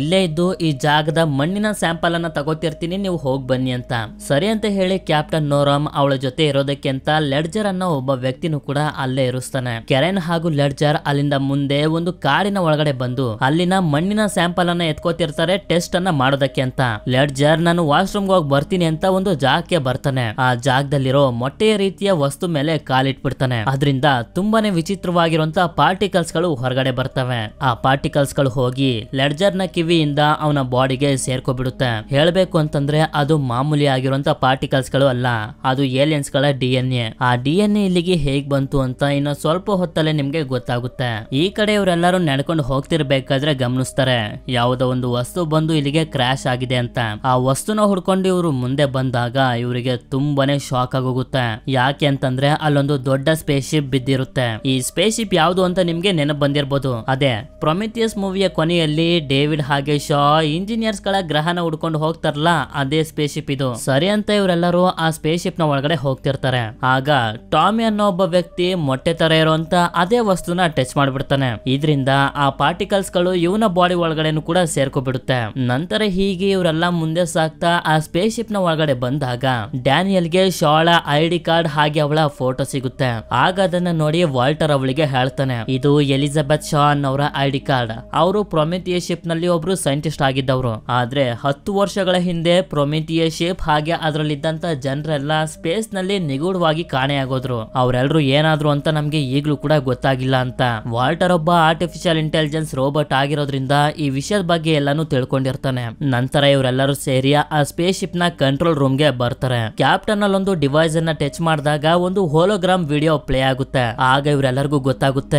ಇಲ್ಲೇ ಇದ್ದು ಈ ಜಾಗದ ಮಣ್ಣಿನ ಸ್ಯಾಂಪಲ್ ಅನ್ನ ತಗೋತಿರ್ತೀನಿ ನೀವು ಹೋಗ್ ಬನ್ನಿ ಅಂತ ಸರಿ ಅಂತ ಹೇಳಿ ಕ್ಯಾಪ್ಟನ್ ನೋರಮ್ ಅವಳ ಜೊತೆ ಇರೋದಕ್ಕೆ ಅಂತ ಲೆಡ್ಜರ್ ಅನ್ನೋ ಒಬ್ಬ ವ್ಯಕ್ತಿನೂ ಕೂಡ ಅಲ್ಲೇ ಇರಿಸ್ತಾನೆ ಕೆರೆನ್ ಹಾಗೂ ಲೆಡ್ಜರ್ ಅಲ್ಲಿಂದ ಮುಂದೆ ಒಂದು ಕಾಡಿನ ಒಳಗಡೆ ಬಂದು ಅಲ್ಲಿನ ಮಣ್ಣಿನ ಸ್ಯಾಂಪಲ್ ಅನ್ನ ಎತ್ಕೋತಿರ್ತಾರೆ ಟೆಸ್ಟ್ ಅನ್ನ ಮಾಡೋದಕ್ಕೆ ಅಂತ ಲೆಡ್ಜರ್ ನಾನು ವಾಶ್ರೂಮ್ ಹೋಗಿ ಬರ್ತೀನಿ ಅಂತ ಒಂದು ಜಾಗಕ್ಕೆ ಬರ್ತಾನೆ ಆ ಜಾಗದಲ್ಲಿರೋ ಮೊಟ್ಟೆಯ ರೀತಿಯ ವಸ್ತು ಮೇಲೆ ಕಾಲಿಟ್ಬಿಡ್ತಾನೆ ಅದರಿಂದ ತುಂಬಾನೇ ವಿಚಿತ್ರವಾಗಿರುವಂತ ಪಾರ್ಟಿಕಲ್ಸ್ಗಳು ಹೊರಗಡೆ ಬರ್ತವೆ ಆ ಪಾರ್ಟಿಕಲ್ಸ್ ಗಳು ಹೋಗಿ ಲೆಡ್ಜರ್ನ ಕಿವಿಯಿಂದ ಅವನ ಬಾಡಿಗೆ ಸೇರ್ಕೊಬಿಡುತ್ತೆ ಹೇಳಬೇಕು ಅಂತಂದ್ರೆ ಅದು ಮಾಮೂಲಿ ಆಗಿರುವಂತ ಗಳು ಅಲ್ಲ ಅದು ಏಲಿಯನ್ಸ್ಗಳ ಡಿ ಎನ್ ಎ ಆ ಡಿ ಎನ್ ಎ ಇಲ್ಲಿಗೆ ಹೇಗ್ ಬಂತು ಅಂತ ಇನ್ನು ಸ್ವಲ್ಪ ಹೊತ್ತಲ್ಲೇ ನಿಮ್ಗೆ ಗೊತ್ತಾಗುತ್ತೆ ಈ ಕಡೆ ಇವರೆಲ್ಲರೂ ನಡ್ಕೊಂಡು ಹೋಗ್ತಿರ್ಬೇಕಾದ್ರೆ ಗಮನಿಸ್ತಾರೆ ಯಾವುದೋ ಒಂದು ವಸ್ತು ಬಂದು ಇಲ್ಲಿಗೆ ಕ್ರಾಶ್ ಆಗಿದೆ ಅಂತ ಆ ವಸ್ತುನ ಹುಡ್ಕೊಂಡು ಇವರು ಮುಂದೆ ಬಂದಾಗ ಇವರಿಗೆ ತುಂಬಾನೇ ಶಾಕ್ ಆಗೋಗುತ್ತೆ ಯಾಕೆ ಅಂತಂದ್ರೆ ಅಲ್ಲೊಂದು ದೊಡ್ಡ ಸ್ಪೇಸ್ ಶಿಪ್ ಬಿದ್ದಿರುತ್ತೆ ಈ ಸ್ಪೇಸ್ ಶಿಪ್ ಯಾವ ಅಂತ ನಿಮ್ಗೆ ನೆನಪು ಬಂದಿರಬಹುದು ಅದೇ ಪ್ರೊಮಿಥಿಯಸ್ ಮೂವಿಯ ಕೊನೆಯಲ್ಲಿ ಡೇವಿಡ್ ಹಾಗೆ ಶಾ ಇಂಜಿನಿಯರ್ಸ್ ಗಳ ಗ್ರಹನ ಹುಡ್ಕೊಂಡು ಹೋಗ್ತಾರಲ್ಲ ಅದೇ ಸ್ಪೇಸ್ ಶಿಪ್ ಇದು ಸರಿ ಅಂತ ಇವರೆಲ್ಲರೂ ಆ ಸ್ಪೇಸ್ ಶಿಪ್ ನ ಒಳಗಡೆ ಹೋಗ್ತಿರ್ತಾರೆ ಆಗ ಟಾಮಿ ಅನ್ನೋ ಒಬ್ಬ ವ್ಯಕ್ತಿ ಮೊಟ್ಟೆ ತರ ಇರುವಂತ ಅದೇ ವಸ್ತುನ ಟಚ್ ಮಾಡ್ಬಿಡ್ತಾನೆ ಇದರಿಂದ ಆ ಪಾರ್ಟಿಕಲ್ಸ್ ಗಳು ಇವನ ಬಾಡಿ ಒಳಗಡೆನು ಕೂಡ ಸೇರ್ಕೊಬಿಡುತ್ತೆ ನಂತರ ಹೀಗೆ ಇವರೆಲ್ಲಾ ಮುಂದೆ ಸಾಕ್ತಾ ಆ ಸ್ಪೇಸ್ ಶಿಪ್ ನ ಒಳಗಡೆ ಬಂದಾಗ ಡ್ಯಾನಿಯಲ್ ಗೆ ಶಾಳ ಐ ಕಾರ್ಡ್ ಹಾಗೆ ಅವಳ ಫೋಟೋ ಸಿಗುತ್ತೆ ಆಗ ಅದನ್ನ ನೋಡಿ ವಾಲ್ಟರ್ ಅವಳಿಗೆ ಹೇಳ್ತಾನೆ ಇದು ಎಲಿಜಬೆತ್ ಶಾನ್ ಅವರ ಐಡಿ ಕಾರ್ಡ್ ಅವರು ಪ್ರೊಮೆಥಿಯ ಶಿಪ್ ನಲ್ಲಿ ಒಬ್ರು ಸೈಂಟಿಸ್ಟ್ ಆಗಿದ್ದವರು ಆದ್ರೆ ಹತ್ತು ವರ್ಷಗಳ ಹಿಂದೆ ಪ್ರೊಮೆಥಿಯ ಶಿಪ್ ಹಾಗೆ ಅದರಲ್ಲಿದ್ದಂತ ಜನರೆಲ್ಲ ಸ್ಪೇಸ್ ನಲ್ಲಿ ನಿಗೂಢವಾಗಿ ಕಾಣೆಯಾಗೋದ್ರು ಅವರೆಲ್ಲರೂ ಏನಾದ್ರು ಅಂತ ನಮ್ಗೆ ಈಗಲೂ ಕೂಡ ಗೊತ್ತಾಗಿಲ್ಲ ಅಂತ ವಾಲ್ಟರ್ ಒಬ್ಬ ಆರ್ಟಿಫಿಷಿಯಲ್ ಇಂಟೆಲಿಜೆನ್ಸ್ ರೋಬೋಟ್ ಆಗಿರೋದ್ರಿಂದ ಈ ವಿಷಯದ ಬಗ್ಗೆ ಎಲ್ಲಾನು ತಿಳ್ಕೊಂಡಿರ್ತಾನೆ ನಂತರ ಇವರೆಲ್ಲರೂ ಸೇರಿ ಆ ಸ್ಪೇಸ್ ಶಿಪ್ ನ ಕಂಟ್ರೋಲ್ ರೂಮ್ ಗೆ ಬರ್ತಾರೆ ಕ್ಯಾಪ್ಟನ್ ಅಲ್ಲೊಂದು ಡಿವೈಸ್ ಅನ್ನ ಟಚ್ ಮಾಡಿದಾಗ ಒಂದು ಹೋಲೋಗ್ರಾಮ್ ವಿಡಿಯೋ ಪ್ಲೇ ಆಗುತ್ತೆ ಆಗ ಇವರೆಲ್ಲರಿಗೂ ಗೊತ್ತಾಗುತ್ತೆ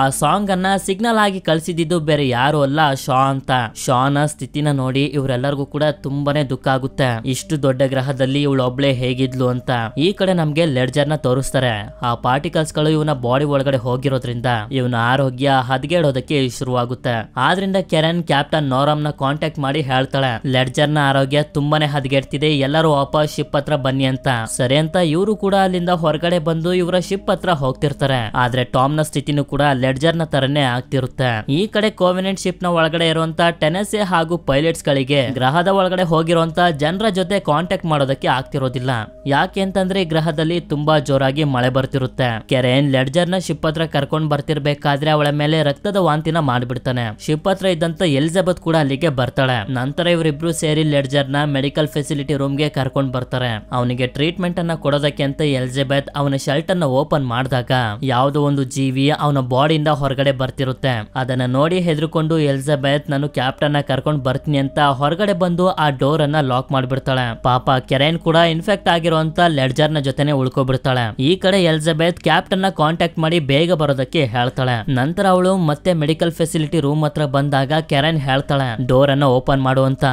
ಆ ಸಾಂಗ್ ಅನ್ನ ಸಿಗ್ನಲ್ ಆಗಿ ಕಳ್ಸಿದ್ದು ಬೇರೆ ಯಾರು ಅಲ್ಲ ಶಾ ಅಂತ ಶಾನ ಸ್ಥಿತಿನ ನೋಡಿ ಇವರೆಲ್ಲರಿಗೂ ಕೂಡ ತುಂಬಾನೇ ದುಃಖ ಆಗುತ್ತೆ ಇಷ್ಟು ದೊಡ್ಡ ಗ್ರಹದಲ್ಲಿ ಇವಳು ಒಬ್ಳೆ ಹೇಗಿದ್ಲು ಅಂತ ಈ ಕಡೆ ನಮ್ಗೆ ಲೆಡ್ಜರ್ ನ ತೋರಿಸ್ತಾರೆ ಆ ಪಾರ್ಟಿಕಲ್ಸ್ ಗಳು ಇವನ ಬಾಡಿ ಒಳಗಡೆ ಹೋಗಿರೋದ್ರಿಂದ ಇವನ ಆರೋಗ್ಯ ಹದಗೆಡೋದಕ್ಕೆ ಶುರುವಾಗುತ್ತೆ ಆದ್ರಿಂದ ಕೆರನ್ ಕ್ಯಾಪ್ಟನ್ ನೋರಮ್ ನ ಕಾಂಟ್ಯಾಕ್ಟ್ ಮಾಡಿ ಹೇಳ್ತಾಳೆ ಲೆಡ್ಜರ್ ನ ಆರೋಗ್ಯ ತುಂಬಾನೇ ಹದಗೆಡ್ತಿದೆ ಎಲ್ಲರೂ ವಾಪಸ್ ಶಿಪ್ ಹತ್ರ ಬನ್ನಿ ಅಂತ ಸರಿ ಅಂತ ಇವರು ಕೂಡ ಅಲ್ಲಿಂದ ಹೊರಗಡೆ ಬಂದು ಇವರ ಶಿಪ್ ಹತ್ರ ಹೋಗ್ತಿರ್ತಾರೆ ಆದ್ರೆ ಟಾಮ್ ನ ಸ್ಥಿತಿ ಕೂಡ ಕೂಡ ನ ತರನೇ ಆಗ್ತಿರುತ್ತೆ ಈ ಕಡೆ ಕೋವಿನೆಂಟ್ ಶಿಪ್ ನ ಒಳಗಡೆ ಇರುವಂತ ಟೆನೆಸೆ ಹಾಗೂ ಪೈಲಟ್ಸ್ ಗಳಿಗೆ ಗ್ರಹದ ಒಳಗಡೆ ಹೋಗಿರುವಂತ ಜನರ ಜೊತೆ ಕಾಂಟ್ಯಾಕ್ಟ್ ಮಾಡೋದಕ್ಕೆ ಆಗ್ತಿರೋದಿಲ್ಲ ಯಾಕೆ ಅಂತಂದ್ರೆ ಗ್ರಹದಲ್ಲಿ ತುಂಬಾ ಜೋರಾಗಿ ಮಳೆ ಬರ್ತಿರುತ್ತೆ ಕೆರೆನ್ ಲೆಡ್ಜರ್ ನ ಶಿಪ್ ಹತ್ರ ಕರ್ಕೊಂಡ್ ಬರ್ತಿರ್ಬೇಕಾದ್ರೆ ಅವಳ ಮೇಲೆ ರಕ್ತದ ವಾಂತಿನ ಮಾಡ್ಬಿಡ್ತಾನೆ ಶಿಪ್ ಹತ್ರ ಇದ್ದಂತ ಎಲಿಜಬೆತ್ ಕೂಡ ಅಲ್ಲಿಗೆ ಬರ್ತಾಳೆ ನಂತರ ಇವರಿಬ್ರು ಸೇರಿ ಲೆಡ್ಜರ್ ನ ಮೆಡಿಕಲ್ ಫೆಸಿಲಿಟಿ ರೂಮ್ ಗೆ ಕರ್ಕೊಂಡ್ ಬರ್ತಾರೆ ಅವನಿಗೆ ಟ್ರೀಟ್ಮೆಂಟ್ ಅನ್ನ ಕೊಡೋದಕ್ಕೆ ಅಂತ ಎಲಿಜಬೆತ್ ಅವನ ಶರ್ಟ್ ಅನ್ನ ಓಪನ್ ಮಾಡಿದಾಗ ಯಾವುದೋ ಒಂದು ಜೀವಿ ಅವನ ಬಾಡಿಯಿಂದ ಹೊರಗಡೆ ಬರ್ತಿರುತ್ತೆ ಅದನ್ನ ನೋಡಿ ಹೆದರ್ಕೊಂಡು ಎಲಿಜಬೆತ್ ನಾನು ಕ್ಯಾಪ್ಟನ್ ನ ಕರ್ಕೊಂಡು ಬರ್ತೀನಿ ಅಂತ ಹೊರಗಡೆ ಬಂದು ಆ ಡೋರ್ ಅನ್ನ ಲಾಕ್ ಮಾಡ್ಬಿಡ್ತಾಳೆ ಪಾಪ ಕೆರೆನ್ ಕೂಡ ಇನ್ಫೆಕ್ಟ್ ಆಗಿರುವಂತ ಲೆಡ್ಜರ್ ನ ಜೊತೆನೆ ಉಳ್ಕೊಬಿಡ್ತಾಳೆ ಈ ಕಡೆ ಎಲಿಜಬೆತ್ ಕ್ಯಾಪ್ಟನ್ ನ ಕಾಂಟ್ಯಾಕ್ಟ್ ಮಾಡಿ ಬೇಗ ಬರೋದಕ್ಕೆ ಹೇಳ್ತಾಳೆ ನಂತರ ಅವಳು ಮತ್ತೆ ಮೆಡಿಕಲ್ ಫೆಸಿಲಿಟಿ ರೂಮ್ ಹತ್ರ ಬಂದಾಗ ಕೆರೆನ್ ಹೇಳ್ತಾಳೆ ಡೋರ್ ಅನ್ನ ಓಪನ್ ಮಾಡುವಂತ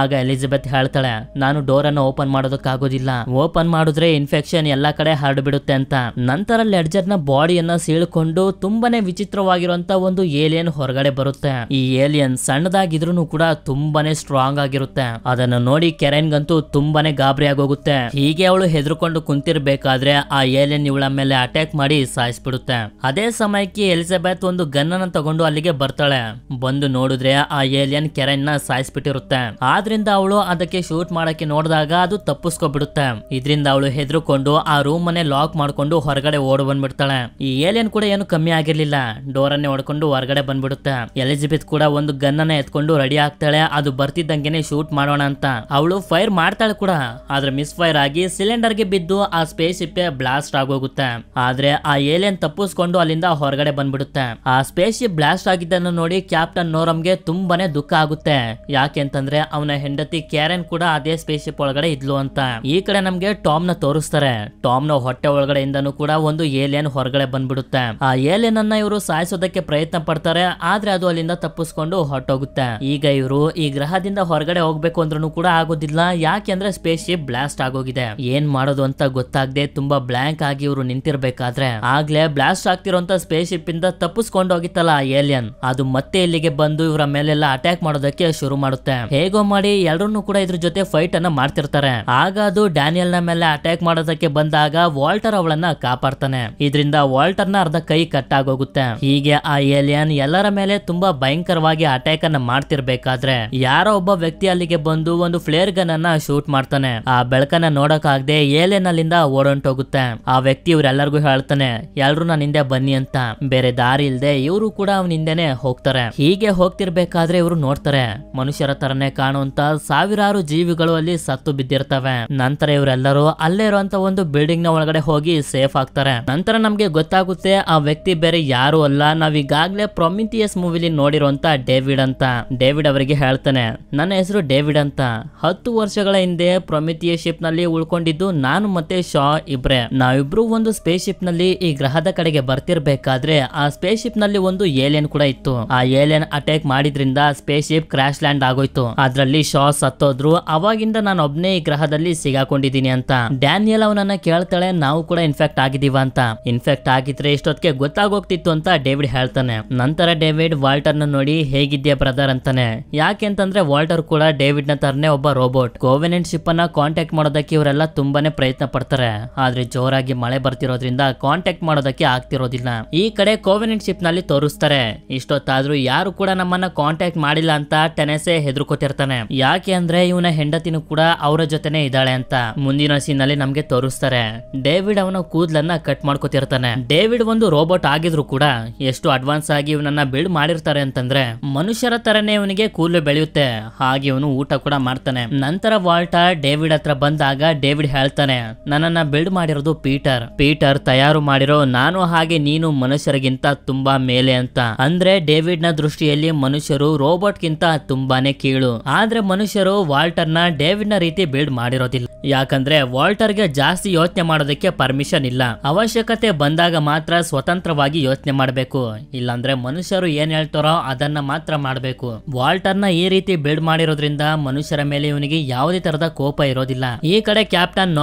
ಆಗ ಎಲಿಜಬೆತ್ ಹೇಳ್ತಾಳೆ ನಾನು ಡೋರ್ ಅನ್ನ ಓಪನ್ ಮಾಡೋದಕ್ಕಾಗೋದಿಲ್ಲ ಓಪನ್ ಮಾಡಿದ್ರೆ ಇನ್ಫೆಕ್ಷನ್ ಎಲ್ಲಾ ಕಡೆ ಹರಡ್ಬಿಡುತ್ತೆ ಅಂತ ನಂತರ ಲೆಡ್ಜರ್ ನ ಬಾಡಿಯನ್ನ ಸೀಳ್ಕೊಂಡು ತುಂಬಾನೇ ವಿಚಿತ್ರವಾಗಿರುವಂತ ಒಂದು ಏಲಿಯನ್ ಹೊರಗಡೆ ಬರುತ್ತೆ ಈ ಏಲಿಯನ್ ಸಣ್ಣದಾಗಿದ್ರು ಕೂಡ ತುಂಬಾನೇ ಸ್ಟ್ರಾಂಗ್ ಆಗಿರುತ್ತೆ ಅದನ್ನು ನೋಡಿ ಗಂತೂ ತುಂಬಾನೇ ಗಾಬರಿ ಆಗೋಗುತ್ತೆ ಹೀಗೆ ಅವಳು ಹೆದರ್ಕೊಂಡು ಕುಂತಿರ್ಬೇಕಾದ್ರೆ ಆ ಏಲಿಯನ್ ಇವಳ ಮೇಲೆ ಅಟ್ಯಾಕ್ ಮಾಡಿ ಸಾಯಿಸ್ಬಿಡುತ್ತೆ ಅದೇ ಸಮಯಕ್ಕೆ ಎಲಿಜಬೆತ್ ಒಂದು ಗನ್ ಅನ್ನ ತಗೊಂಡು ಅಲ್ಲಿಗೆ ಬರ್ತಾಳೆ ಬಂದು ನೋಡಿದ್ರೆ ಆ ಏಲಿಯನ್ ಕೆರೆನ್ ನ ಸಾಯಿಸ್ಬಿಟ್ಟಿರುತ್ತೆ ಆದ್ರಿಂದ ಅವಳು ಅದಕ್ಕೆ ಶೂಟ್ ಮಾಡಕ್ಕೆ ನೋಡಿದಾಗ ಅದು ತಪ್ಪಿಸ್ಕೊಬಿಡುತ್ತೆ ಇದರಿಂದ ಅವಳು ಹೆದರ್ಕೊಂಡು ಆ ರೂಮ್ ಅನ್ನೇ ಲಾಕ್ ಮಾಡ್ಕೊಂಡು ಹೊರಗಡೆ ಓಡ್ ಬಂದ್ಬಿಡ್ತಾಳೆ ಈ ಏಲಿಯನ್ ಕೂಡ ಏನು ಕಮ್ಮಿ ಕಮ್ಮಿ ಆಗಿರ್ಲಿಲ್ಲ ಡೋರ್ ಅನ್ನೇ ಹೊಡ್ಕೊಂಡು ಹೊರಗಡೆ ಬಂದ್ಬಿಡುತ್ತೆ ಎಲಿಜಬೆತ್ ಕೂಡ ಒಂದು ಗನ್ ಅನ್ನ ಎತ್ಕೊಂಡು ರೆಡಿ ಆಗ್ತಾಳೆ ಅದು ಬರ್ತಿದ್ದಂಗೆನೆ ಶೂಟ್ ಮಾಡೋಣ ಅಂತ ಅವಳು ಫೈರ್ ಮಾಡ್ತಾಳೆ ಕೂಡ ಆದ್ರೆ ಮಿಸ್ ಫೈರ್ ಆಗಿ ಸಿಲಿಂಡರ್ ಗೆ ಬಿದ್ದು ಆ ಸ್ಪೇಸ್ ಶಿಪ್ ಬ್ಲಾಸ್ಟ್ ಆಗೋಗುತ್ತೆ ಆದ್ರೆ ಆ ಏಲಿಯನ್ ತಪ್ಪಿಸ್ಕೊಂಡು ಅಲ್ಲಿಂದ ಹೊರಗಡೆ ಬಂದ್ಬಿಡುತ್ತೆ ಆ ಸ್ಪೇಸ್ ಶಿಪ್ ಬ್ಲಾಸ್ಟ್ ಆಗಿದ್ದನ್ನು ನೋಡಿ ಕ್ಯಾಪ್ಟನ್ ನೋರಮ್ಗೆ ತುಂಬಾನೇ ದುಃಖ ಆಗುತ್ತೆ ಯಾಕೆಂತಂದ್ರೆ ಅವನ ಹೆಂಡತಿ ಕ್ಯಾರನ್ ಕೂಡ ಅದೇ ಸ್ಪೇಸ್ ಶಿಪ್ ಒಳಗಡೆ ಇದ್ಲು ಅಂತ ಈ ಕಡೆ ನಮ್ಗೆ ಟಾಮ್ ನ ತೋರಿಸ್ತಾರೆ ಟಾಮ್ ನ ಹೊಟ್ಟೆ ಒಳಗಡೆ ಇಂದನು ಕೂಡ ಒಂದು ಏಲಿಯನ್ ಹೊರಗಡೆ ಬಂದ್ಬಿಡುತ್ತೆ ಆ ಅನ್ನ ಇವರು ಸಾಯಿಸೋದಕ್ಕೆ ಪ್ರಯತ್ನ ಪಡ್ತಾರೆ ಆದ್ರೆ ಅದು ಅಲ್ಲಿಂದ ತಪ್ಪಿಸ್ಕೊಂಡು ಹೊರಟೋಗುತ್ತೆ ಈಗ ಇವರು ಈ ಗ್ರಹದಿಂದ ಹೊರಗಡೆ ಹೋಗ್ಬೇಕು ಅಂದ್ರೂ ಕೂಡ ಆಗೋದಿಲ್ಲ ಯಾಕೆಂದ್ರೆ ಸ್ಪೇಸ್ ಶಿಪ್ ಬ್ಲಾಸ್ಟ್ ಆಗೋಗಿದೆ ಏನ್ ಮಾಡೋದು ಅಂತ ಗೊತ್ತಾಗದೆ ತುಂಬಾ ಬ್ಲಾಂಕ್ ಆಗಿ ಇವರು ನಿಂತಿರ್ಬೇಕಾದ್ರೆ ಆಗ್ಲೇ ಬ್ಲಾಸ್ಟ್ ಆಗ್ತಿರೋಂತ ಸ್ಪೇಸ್ ಶಿಪ್ ಇಂದ ತಪ್ಪಿಸ್ಕೊಂಡು ಹೋಗಿತ್ತಲ್ಲ ಏಲಿಯನ್ ಅದು ಮತ್ತೆ ಇಲ್ಲಿಗೆ ಬಂದು ಇವರ ಮೇಲೆಲ್ಲ ಅಟ್ಯಾಕ್ ಮಾಡೋದಕ್ಕೆ ಶುರು ಮಾಡುತ್ತೆ ಹೇಗೋ ಮಾಡಿ ಎಲ್ಲರನ್ನು ಕೂಡ ಇದ್ರ ಜೊತೆ ಫೈಟ್ ಅನ್ನ ಮಾಡ್ತಿರ್ತಾರೆ ಆಗ ಅದು ಡ್ಯಾನಿಯಲ್ ನ ಮೇಲೆ ಅಟ್ಯಾಕ್ ಮಾಡೋದಕ್ಕೆ ಬಂದಾಗ ವಾಲ್ಟರ್ ಅವಳನ್ನ ಕಾಪಾಡ್ತಾನೆ ಇದರಿಂದ ವಾಲ್ಟರ್ ನ ಅರ್ಧ ಕೈ ಕಟ್ ಹೋಗುತ್ತೆ ಹೀಗೆ ಆ ಏಲಿಯನ್ ಎಲ್ಲರ ಮೇಲೆ ತುಂಬಾ ಭಯಂಕರವಾಗಿ ಅಟ್ಯಾಕ್ ಅನ್ನ ಮಾಡ್ತಿರ್ಬೇಕಾದ್ರೆ ಯಾರೋ ಒಬ್ಬ ವ್ಯಕ್ತಿ ಅಲ್ಲಿಗೆ ಬಂದು ಒಂದು ಫ್ಲೇರ್ ಗನ್ ಅನ್ನ ಶೂಟ್ ಮಾಡ್ತಾನೆ ಆ ಬೆಳಕನ್ನ ನೋಡಕ್ ಆಗದೆ ಏಲಿಯನ್ ಅಲ್ಲಿಂದ ಓಡೊಂಟೋಗುತ್ತೆ ಆ ವ್ಯಕ್ತಿ ಇವ್ರೆಲ್ಲರಿಗೂ ಹೇಳ್ತಾನೆ ಎಲ್ರು ನನ್ನ ಹಿಂದೆ ಬನ್ನಿ ಅಂತ ಬೇರೆ ದಾರಿ ಇಲ್ದೆ ಇವರು ಕೂಡ ಅವ್ನ ಹಿಂದೆನೆ ಹೋಗ್ತಾರೆ ಹೀಗೆ ಹೋಗ್ತಿರ್ಬೇಕಾದ್ರೆ ಇವರು ನೋಡ್ತಾರೆ ಮನುಷ್ಯರ ತರನೇ ಕಾಣುವಂತ ಸಾವಿರಾರು ಜೀವಿಗಳು ಅಲ್ಲಿ ಸತ್ತು ಬಿದ್ದಿರ್ತವೆ ನಂತರ ಇವರೆಲ್ಲರೂ ಅಲ್ಲೇ ಇರುವಂತ ಒಂದು ಬಿಲ್ಡಿಂಗ್ ನ ಒಳಗಡೆ ಹೋಗಿ ಸೇಫ್ ಆಗ್ತಾರೆ ನಂತರ ನಮ್ಗೆ ಗೊತ್ತಾಗುತ್ತೆ ಆ ವ್ಯಕ್ತಿ ಬೇರೆ ಯಾರು ಅಲ್ಲ ನಾವೀಗಾಗಲೇ ಪ್ರೊಮಿಥಿಯಸ್ ಮೂವಿಲಿ ನೋಡಿರುವಂತ ಡೇವಿಡ್ ಅಂತ ಡೇವಿಡ್ ಅವರಿಗೆ ಹೇಳ್ತಾನೆ ನನ್ನ ಹೆಸರು ಡೇವಿಡ್ ಅಂತ ಹತ್ತು ವರ್ಷಗಳ ಹಿಂದೆ ಪ್ರೊಮಿಥಿಯಸ್ ಶಿಪ್ ನಲ್ಲಿ ಉಳ್ಕೊಂಡಿದ್ದು ನಾನು ಮತ್ತೆ ಶಾ ಇಬ್ರೆ ನಾವಿಬ್ರು ಒಂದು ಸ್ಪೇಸ್ ಶಿಪ್ ನಲ್ಲಿ ಈ ಗ್ರಹದ ಕಡೆಗೆ ಬರ್ತಿರ್ಬೇಕಾದ್ರೆ ಆ ಸ್ಪೇಸ್ ಶಿಪ್ ನಲ್ಲಿ ಒಂದು ಏಲಿಯನ್ ಕೂಡ ಇತ್ತು ಆ ಏಲಿಯನ್ ಅಟ್ಯಾಕ್ ಮಾಡಿದ್ರಿಂದ ಸ್ಪೇಸ್ ಶಿಪ್ ಕ್ರಾಶ್ ಲ್ಯಾಂಡ್ ಆಗೋಯ್ತು ಅದ್ರಲ್ಲಿ ಶಾ ಸತ್ತೋದ್ರು ಅವಾಗಿಂದ ನಾನು ಒಬ್ನೇ ಈ ಗ್ರಹದಲ್ಲಿ ಸಿಗಾಕೊಂಡಿದ್ದೀನಿ ಅಂತ ಡ್ಯಾನಿಯಲ್ ಅವನನ್ನ ಕೇಳ್ತಾಳೆ ನಾವು ಕೂಡ ಇನ್ಫೆಕ್ಟ್ ಆಗಿದೀವ ಅಂತ ಇನ್ಫೆಕ್ಟ್ ಆಗಿದ್ರೆ ಇಷ್ಟೊತ್ತಿಗೆ ಗೊತ್ತಾಗ ಆಗೋಗ್ತಿತ್ತು ಅಂತ ಡೇವಿಡ್ ಹೇಳ್ತಾನೆ ನಂತರ ಡೇವಿಡ್ ವಾಲ್ಟರ್ನ ನೋಡಿ ಹೇಗಿದ್ಯಾ ಬ್ರದರ್ ಅಂತಾನೆ ಯಾಕೆಂತಂದ್ರೆ ವಾಲ್ಟರ್ ಕೂಡ ಡೇವಿಡ್ ನ ತರನೇ ಒಬ್ಬ ರೋಬೋಟ್ ಕೋವೆನೆಂಟ್ ಶಿಪ್ ಅನ್ನ ಕಾಂಟ್ಯಾಕ್ಟ್ ಮಾಡೋದಕ್ಕೆ ಇವರೆಲ್ಲ ತುಂಬಾನೇ ಪ್ರಯತ್ನ ಪಡ್ತಾರೆ ಆದ್ರೆ ಜೋರಾಗಿ ಮಳೆ ಬರ್ತಿರೋದ್ರಿಂದ ಕಾಂಟ್ಯಾಕ್ಟ್ ಮಾಡೋದಕ್ಕೆ ಆಗ್ತಿರೋದಿಲ್ಲ ಈ ಕಡೆ ಕೋವೆನೆಂಟ್ ಶಿಪ್ ನಲ್ಲಿ ತೋರಿಸ್ತಾರೆ ಇಷ್ಟೊತ್ತಾದ್ರೂ ಯಾರು ಕೂಡ ನಮ್ಮನ್ನ ಕಾಂಟ್ಯಾಕ್ಟ್ ಮಾಡಿಲ್ಲ ಅಂತ ಟೆನೆಸೆ ಹೆದರ್ಕೋತಿರ್ತಾನೆ ಯಾಕೆ ಅಂದ್ರೆ ಇವನ ಹೆಂಡತಿನ ಕೂಡ ಅವರ ಜೊತೆನೆ ಇದ್ದಾಳೆ ಅಂತ ಮುಂದಿನ ಸೀನ್ ನಲ್ಲಿ ನಮ್ಗೆ ತೋರಿಸ್ತಾರೆ ಡೇವಿಡ್ ಅವನ ಕೂದ್ಲನ್ನ ಕಟ್ ಮಾಡ್ಕೋತಿರ್ತಾನೆ ಡೇವಿಡ್ ಒಂದು ರೋಬೋಟ್ ಆಗಿದ್ರು ಕೂಡ ಎಷ್ಟು ಅಡ್ವಾನ್ಸ್ ಆಗಿ ಇವನನ್ನ ಬಿಲ್ಡ್ ಮಾಡಿರ್ತಾರೆ ಅಂತಂದ್ರೆ ಮನುಷ್ಯರ ತರನೇ ಇವನಿಗೆ ಕೂಲು ಬೆಳೆಯುತ್ತೆ ಹಾಗೆ ಇವನು ಊಟ ಕೂಡ ಮಾಡ್ತಾನೆ ನಂತರ ವಾಲ್ಟ ಡೇವಿಡ್ ಹತ್ರ ಬಂದಾಗ ಡೇವಿಡ್ ಹೇಳ್ತಾನೆ ನನ್ನನ್ನ ಬಿಲ್ಡ್ ಮಾಡಿರೋದು ಪೀಟರ್ ಪೀಟರ್ ತಯಾರು ಮಾಡಿರೋ ನಾನು ಹಾಗೆ ನೀನು ಮನುಷ್ಯರಿಗಿಂತ ತುಂಬಾ ಮೇಲೆ ಅಂತ ಅಂದ್ರೆ ಡೇವಿಡ್ ನ ದೃಷ್ಟಿಯಲ್ಲಿ ಮನುಷ್ಯರು ರೋಬೋಟ್ ಗಿಂತ ತುಂಬಾನೇ ಕೀಳು ಆದ್ರೆ ಮನುಷ್ಯರು ವಾಲ್ಟರ್ ನ ಡೇವಿಡ್ ನ ರೀತಿ ಬಿಲ್ಡ್ ಮಾಡಿರೋದಿಲ್ಲ ಯಾಕಂದ್ರೆ ವಾಲ್ಟರ್ ಗೆ ಜಾಸ್ತಿ ಯೋಚನೆ ಮಾಡೋದಕ್ಕೆ ಪರ್ಮಿಷನ್ ಇಲ್ಲ ಅವಶ್ಯಕತೆ ಬಂದಾಗ ಮಾತ್ರ ಸ್ವತಂತ್ರ ಸಮಗ್ರವಾಗಿ ಯೋಚನೆ ಮಾಡಬೇಕು ಇಲ್ಲಾಂದ್ರೆ ಮನುಷ್ಯರು ಏನ್ ಹೇಳ್ತಾರೋ ಅದನ್ನ ಮಾತ್ರ ಮಾಡಬೇಕು ವಾಲ್ಟರ್ನ ಈ ರೀತಿ ಬಿಲ್ಡ್ ಮಾಡಿರೋದ್ರಿಂದ ಮನುಷ್ಯರ ಮೇಲೆ ಇವನಿಗೆ ಯಾವುದೇ ತರದ ಕೋಪ ಇರೋದಿಲ್ಲ ಈ ಕಡೆ ಕ್ಯಾಪ್ಟನ್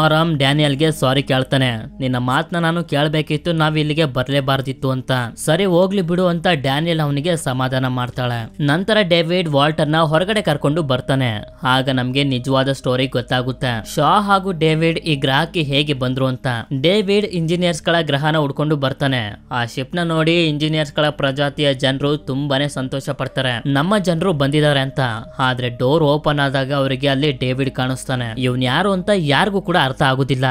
ಡ್ಯಾನಿಯಲ್ ಗೆ ಸಾರಿ ಕೇಳ್ತಾನೆ ನಿನ್ನ ಮಾತನ್ನ ನಾನು ಕೇಳಬೇಕಿತ್ತು ನಾವ್ ಇಲ್ಲಿಗೆ ಬರ್ಲೇಬಾರ್ದಿತ್ತು ಅಂತ ಸರಿ ಹೋಗ್ಲಿ ಬಿಡು ಅಂತ ಡ್ಯಾನಿಯಲ್ ಅವನಿಗೆ ಸಮಾಧಾನ ಮಾಡ್ತಾಳೆ ನಂತರ ಡೇವಿಡ್ ವಾಲ್ಟರ್ನ ಹೊರಗಡೆ ಕರ್ಕೊಂಡು ಬರ್ತಾನೆ ಆಗ ನಮ್ಗೆ ನಿಜವಾದ ಸ್ಟೋರಿ ಗೊತ್ತಾಗುತ್ತೆ ಶಾ ಹಾಗೂ ಡೇವಿಡ್ ಈ ಗ್ರಹಕ್ಕೆ ಹೇಗೆ ಬಂದ್ರು ಅಂತ ಡೇವಿಡ್ ಇಂಜಿನಿಯರ್ಸ್ ಗಳ ಗ್ರಹನ ಹುಡ್ಕೊಂಡು ಬರ್ತಾನೆ ಆ ಶಿಪ್ನ ನೋಡಿ ಇಂಜಿನಿಯರ್ಸ್ ಗಳ ಪ್ರಜಾತಿಯ ಜನರು ತುಂಬಾನೇ ಸಂತೋಷ ಪಡ್ತಾರೆ ನಮ್ಮ ಜನರು ಬಂದಿದ್ದಾರೆ ಅಂತ ಆದ್ರೆ ಡೋರ್ ಓಪನ್ ಆದಾಗ ಅವರಿಗೆ ಅಲ್ಲಿ ಡೇವಿಡ್ ಕಾಣಿಸ್ತಾನೆ ಇವನ್ ಯಾರು ಅಂತ ಯಾರಿಗೂ ಕೂಡ ಅರ್ಥ ಆಗುದಿಲ್ಲ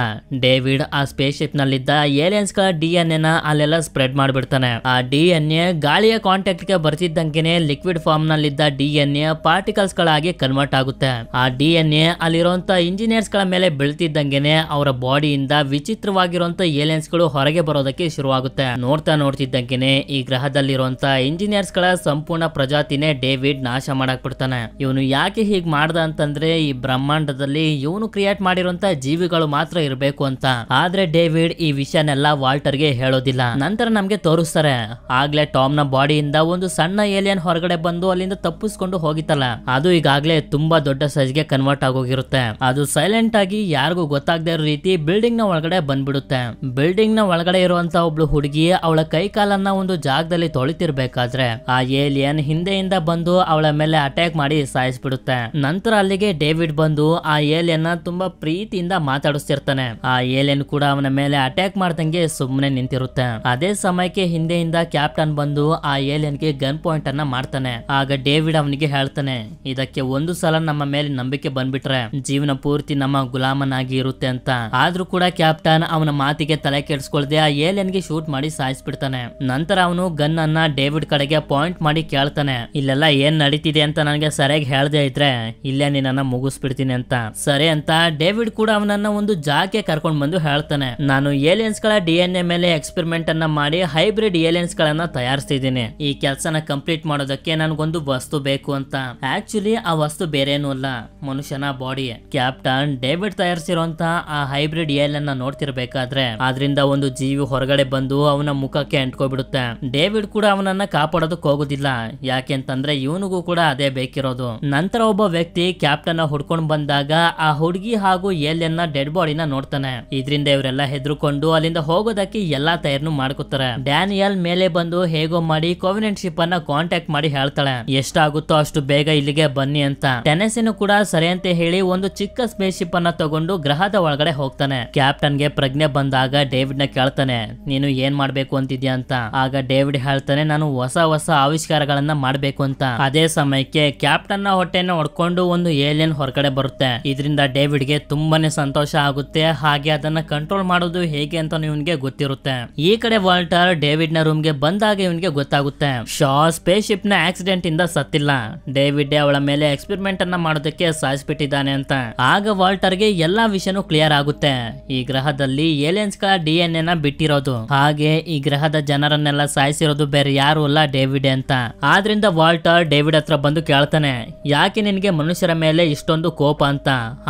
ಡೇವಿಡ್ ಆ ಸ್ಪೇಸ್ ಶಿಪ್ ನಲ್ಲಿದ್ದ ಏಲಿಯನ್ಸ್ ಗಳ ಡಿ ಎನ್ ನ ಅಲ್ಲೆಲ್ಲ ಸ್ಪ್ರೆಡ್ ಮಾಡ್ಬಿಡ್ತಾನೆ ಆ ಡಿ ಎನ್ ಎ ಗಾಳಿಯ ಕಾಂಟ್ಯಾಕ್ಟ್ ಗೆ ಬರ್ತಿದ್ದಂಗೆನೆ ಲಿಕ್ವಿಡ್ ಫಾರ್ಮ್ ನಲ್ಲಿದ್ದ ಡಿ ಎನ್ ಎ ಪಾರ್ಟಿಕಲ್ಸ್ ಗಳಾಗಿ ಕನ್ವರ್ಟ್ ಆಗುತ್ತೆ ಆ ಡಿ ಎನ್ ಎ ಅಲ್ಲಿರುವಂತ ಇಂಜಿನಿಯರ್ಸ್ ಗಳ ಮೇಲೆ ಬೀಳ್ತಿದ್ದಂಗೆನೆ ಅವರ ಬಾಡಿಯಿಂದ ವಿಚಿತ್ರವಾಗಿರುವಂತ ಏಲಿಯನ್ಸ್ ಗಳು ಹೊರಗೆ ಬರೋದಕ್ಕೆ ಶುರುವಾಗುತ್ತೆ ನೋಡ್ತಾ ನೋಡ್ತಿದ್ದಂಗೆನೆ ಈ ಗ್ರಹದಲ್ಲಿರುವಂತ ಇಂಜಿನಿಯರ್ಸ್ ಗಳ ಸಂಪೂರ್ಣ ಪ್ರಜಾತಿನೇ ಡೇವಿಡ್ ನಾಶ ಮಾಡಕ್ ಬಿಡ್ತಾನೆ ಇವನು ಯಾಕೆ ಹೀಗ್ ಮಾಡ್ದ ಅಂತಂದ್ರೆ ಈ ಬ್ರಹ್ಮಾಂಡದಲ್ಲಿ ಇವನು ಕ್ರಿಯೇಟ್ ಮಾಡಿರುವಂತ ಜೀವಿಗಳು ಮಾತ್ರ ಇರಬೇಕು ಅಂತ ಆದ್ರೆ ಡೇವಿಡ್ ಈ ವಿಷಯನೆಲ್ಲ ವಾಲ್ಟರ್ ಗೆ ಹೇಳೋದಿಲ್ಲ ನಂತರ ನಮ್ಗೆ ತೋರಿಸ್ತಾರೆ ಆಗ್ಲೇ ಟಾಮ್ ನ ಬಾಡಿಯಿಂದ ಒಂದು ಸಣ್ಣ ಏಲಿಯನ್ ಹೊರಗಡೆ ಬಂದು ಅಲ್ಲಿಂದ ತಪ್ಪಿಸ್ಕೊಂಡು ಹೋಗಿತ್ತಲ್ಲ ಅದು ಈಗಾಗ್ಲೇ ತುಂಬಾ ದೊಡ್ಡ ಸೈಜ್ ಗೆ ಕನ್ವರ್ಟ್ ಆಗೋಗಿರುತ್ತೆ ಅದು ಸೈಲೆಂಟ್ ಆಗಿ ಯಾರಿಗೂ ಗೊತ್ತಾಗದೇ ಇರೋ ರೀತಿ ಬಿಲ್ಡಿಂಗ್ ನ ಒಳಗಡೆ ಬಂದ್ಬಿಡುತ್ತೆ ಬಿಲ್ಡಿಂಗ್ ನ ಒಳಗಡೆ ಇರುವಂತ ಒಬ್ಳು ಹುಡುಗಿ ಅವಳ ಕೈಕಾಲನ್ನ ಒಂದು ಜಾಗದಲ್ಲಿ ತೊಳಿತಿರ್ಬೇಕಾದ್ರೆ ಆ ಏಲಿಯನ್ ಹಿಂದೆಯಿಂದ ಬಂದು ಅವಳ ಮೇಲೆ ಅಟ್ಯಾಕ್ ಮಾಡಿ ಸಾಯಿಸ್ಬಿಡುತ್ತೆ ನಂತರ ಅಲ್ಲಿಗೆ ಡೇವಿಡ್ ಬಂದು ಆ ಏಲಿಯನ್ ತುಂಬಾ ಪ್ರೀತಿಯಿಂದ ಮಾತಾಡಿಸ್ತಿರ್ತಾನೆ ಆ ಏಲಿಯನ್ ಕೂಡ ಅವನ ಮೇಲೆ ಅಟ್ಯಾಕ್ ಮಾಡ್ದಂಗೆ ಸುಮ್ಮನೆ ನಿಂತಿರುತ್ತೆ ಅದೇ ಸಮಯಕ್ಕೆ ಹಿಂದೆಯಿಂದ ಕ್ಯಾಪ್ಟನ್ ಬಂದು ಆ ಏಲಿಯನ್ಗೆ ಗನ್ ಪಾಯಿಂಟ್ ಅನ್ನ ಮಾಡ್ತಾನೆ ಆಗ ಡೇವಿಡ್ ಅವನಿಗೆ ಹೇಳ್ತಾನೆ ಇದಕ್ಕೆ ಒಂದು ಸಲ ನಮ್ಮ ಮೇಲೆ ನಂಬಿಕೆ ಬಂದ್ಬಿಟ್ರೆ ಜೀವನ ಪೂರ್ತಿ ನಮ್ಮ ಗುಲಾಮನಾಗಿ ಇರುತ್ತೆ ಅಂತ ಆದ್ರೂ ಕೂಡ ಕ್ಯಾಪ್ಟನ್ ಅವನ ಮಾತಿಗೆ ತಲೆ ಕೆಡಿಸ್ಕೊಳ್ದೆ ಆ ಏಲಿಯನ್ಗೆ ಶೂಟ್ ಮಾಡಿ ಸಾಯಿಸ್ ಬಿಡ್ತಾನೆ ನಂತರ ಅವನು ಗನ್ ಅನ್ನ ಡೇವಿಡ್ ಕಡೆಗೆ ಪಾಯಿಂಟ್ ಮಾಡಿ ಕೇಳ್ತಾನೆ ಇಲ್ಲೆಲ್ಲ ಏನ್ ನಡೀತಿದೆ ಅಂತ ನನಗೆ ಸರಿಯಾಗಿ ಹೇಳದೆ ಇದ್ರೆ ಇಲ್ಲೇ ನಿನ್ನ ಮುಗಿಸ್ಬಿಡ್ತೀನಿ ಅಂತ ಸರಿ ಅಂತ ಡೇವಿಡ್ ಕೂಡ ಅವನನ್ನ ಒಂದು ಜಾಗಕ್ಕೆ ಕರ್ಕೊಂಡ್ ಬಂದು ಹೇಳ್ತಾನೆ ನಾನು ಏಲಿಯನ್ಸ್ ಗಳ ಡಿ ಎನ್ ಎ ಮೇಲೆ ಎಕ್ಸ್ಪೆರಿಮೆಂಟ್ ಅನ್ನ ಮಾಡಿ ಹೈಬ್ರಿಡ್ ಏಲಿಯನ್ಸ್ ಗಳನ್ನ ತಯಾರಿಸ್ತಿದ್ದೀನಿ ಈ ಕೆಲಸನ ಕಂಪ್ಲೀಟ್ ಮಾಡೋದಕ್ಕೆ ನನ್ಗೊಂದು ವಸ್ತು ಬೇಕು ಅಂತ ಆಕ್ಚುಲಿ ಆ ವಸ್ತು ಬೇರೇನು ಅಲ್ಲ ಮನುಷ್ಯನ ಬಾಡಿ ಕ್ಯಾಪ್ಟನ್ ಡೇವಿಡ್ ತಯಾರಿಸಿರುವಂತಹ ಆ ಹೈಬ್ರಿಡ್ ಏಲಿಯನ್ ನೋಡ್ತಿರ್ಬೇಕಾದ್ರೆ ಅದರಿಂದ ಒಂದು ಜೀವಿ ಹೊರಗಡೆ ಬಂದು ಅವನ ಮುಖಕ್ಕೆ ಅಂಟ್ಕೊಬಿಡುತ್ತೆ ಡೇವಿಡ್ ಕೂಡ ಅವನನ್ನ ಕಾಪಾಡೋದಕ್ಕೆ ಹೋಗೋದಿಲ್ಲ ಯಾಕೆಂತಂದ್ರೆ ಇವನಿಗೂ ಕೂಡ ಅದೇ ಬೇಕಿರೋದು ನಂತರ ಒಬ್ಬ ವ್ಯಕ್ತಿ ಕ್ಯಾಪ್ಟನ್ ಹುಡ್ಕೊಂಡ್ ಬಂದಾಗ ಆ ಹುಡುಗಿ ಹಾಗೂ ಏಲಿಯನ್ನ ಡೆಡ್ ಬಾಡಿನ ನೋಡ್ತಾನೆ ಇದರಿಂದ ಇವರೆಲ್ಲ ಹೆದರ್ಕೊಂಡು ಅಲ್ಲಿಂದ ಹೋಗೋದಕ್ಕೆ ಎಲ್ಲಾ ತಯಾರನು ಮಾಡ್ಕೋತಾರೆ ಡ್ಯಾನಿಯಲ್ ಮೇಲೆ ಬಂದು ಹೇಗೋ ಮಾಡಿ ಕೋವಿನೆಂಟ್ ಶಿಪ್ ಅನ್ನ ಕಾಂಟ್ಯಾಕ್ಟ್ ಮಾಡಿ ಹೇಳ್ತಾಳೆ ಎಷ್ಟಾಗುತ್ತೋ ಅಷ್ಟು ಬೇಗ ಇಲ್ಲಿಗೆ ಬನ್ನಿ ಅಂತ ಟೆನೆಸಿನು ಕೂಡ ಸರಿ ಅಂತ ಹೇಳಿ ಒಂದು ಚಿಕ್ಕ ಸ್ಪೇಸ್ ಶಿಪ್ ಅನ್ನ ತಗೊಂಡು ಗ್ರಹದ ಒಳಗಡೆ ಹೋಗ್ತಾನೆ ಕ್ಯಾಪ್ಟನ್ ಗೆ ಪ್ರಜ್ಞೆ ಬಂದಾಗ ಡೇವಿಡ್ ನ ಕೇಳ್ತಾನೆ ನೀನು ಏನ್ ಮಾಡ್ಬೇಕು ಕುಂತಿದ್ಯಾ ಅಂತ ಆಗ ಡೇವಿಡ್ ಹೇಳ್ತಾನೆ ನಾನು ಹೊಸ ಹೊಸ ಆವಿಷ್ಕಾರಗಳನ್ನ ಮಾಡಬೇಕು ಅಂತ ಅದೇ ಸಮಯಕ್ಕೆ ಕ್ಯಾಪ್ಟನ್ ನ ಹೊಟ್ಟೆನ ಹೊಡ್ಕೊಂಡು ಒಂದು ಏಲಿಯನ್ ಹೊರಗಡೆ ಬರುತ್ತೆ ಇದರಿಂದ ಡೇವಿಡ್ ಗೆ ತುಂಬಾನೇ ಸಂತೋಷ ಆಗುತ್ತೆ ಹಾಗೆ ಅದನ್ನ ಕಂಟ್ರೋಲ್ ಮಾಡೋದು ಹೇಗೆ ಅಂತ ಇವನ್ಗೆ ಗೊತ್ತಿರುತ್ತೆ ಈ ಕಡೆ ವಾಲ್ಟರ್ ಡೇವಿಡ್ ನ ರೂಮ್ ಗೆ ಬಂದಾಗ ಇವನ್ಗೆ ಗೊತ್ತಾಗುತ್ತೆ ಶಾ ಸ್ಪೇಸ್ ಶಿಪ್ ನ ಆಕ್ಸಿಡೆಂಟ್ ಇಂದ ಸತ್ತಿಲ್ಲ ಡೇವಿಡ್ ಅವಳ ಮೇಲೆ ಎಕ್ಸ್ಪೆರಿಮೆಂಟ್ ಅನ್ನ ಮಾಡೋದಕ್ಕೆ ಬಿಟ್ಟಿದ್ದಾನೆ ಅಂತ ಆಗ ವಾಲ್ಟರ್ ಗೆ ಎಲ್ಲಾ ವಿಷಯನೂ ಕ್ಲಿಯರ್ ಆಗುತ್ತೆ ಈ ಗ್ರಹದಲ್ಲಿ ಏಲಿಯನ್ಸ್ ಗಳ ಡಿ ಎನ್ ಎ ನ ಬಿಟ್ಟಿರೋದು ಹಾಗೆ ಈ ಗ್ರಹದ ಜನರನ್ನೆಲ್ಲ ಸಾಯಿಸಿರೋದು ಬೇರೆ ಯಾರು ಅಲ್ಲ ಡೇವಿಡ್ ಅಂತ ಆದ್ರಿಂದ ವಾಲ್ಟರ್ ಡೇವಿಡ್ ಹತ್ರ ಬಂದು ಕೇಳ್ತಾನೆ ಯಾಕೆ ನಿನಗೆ ಮನುಷ್ಯರ ಮೇಲೆ ಇಷ್ಟೊಂದು ಕೋಪ ಅಂತ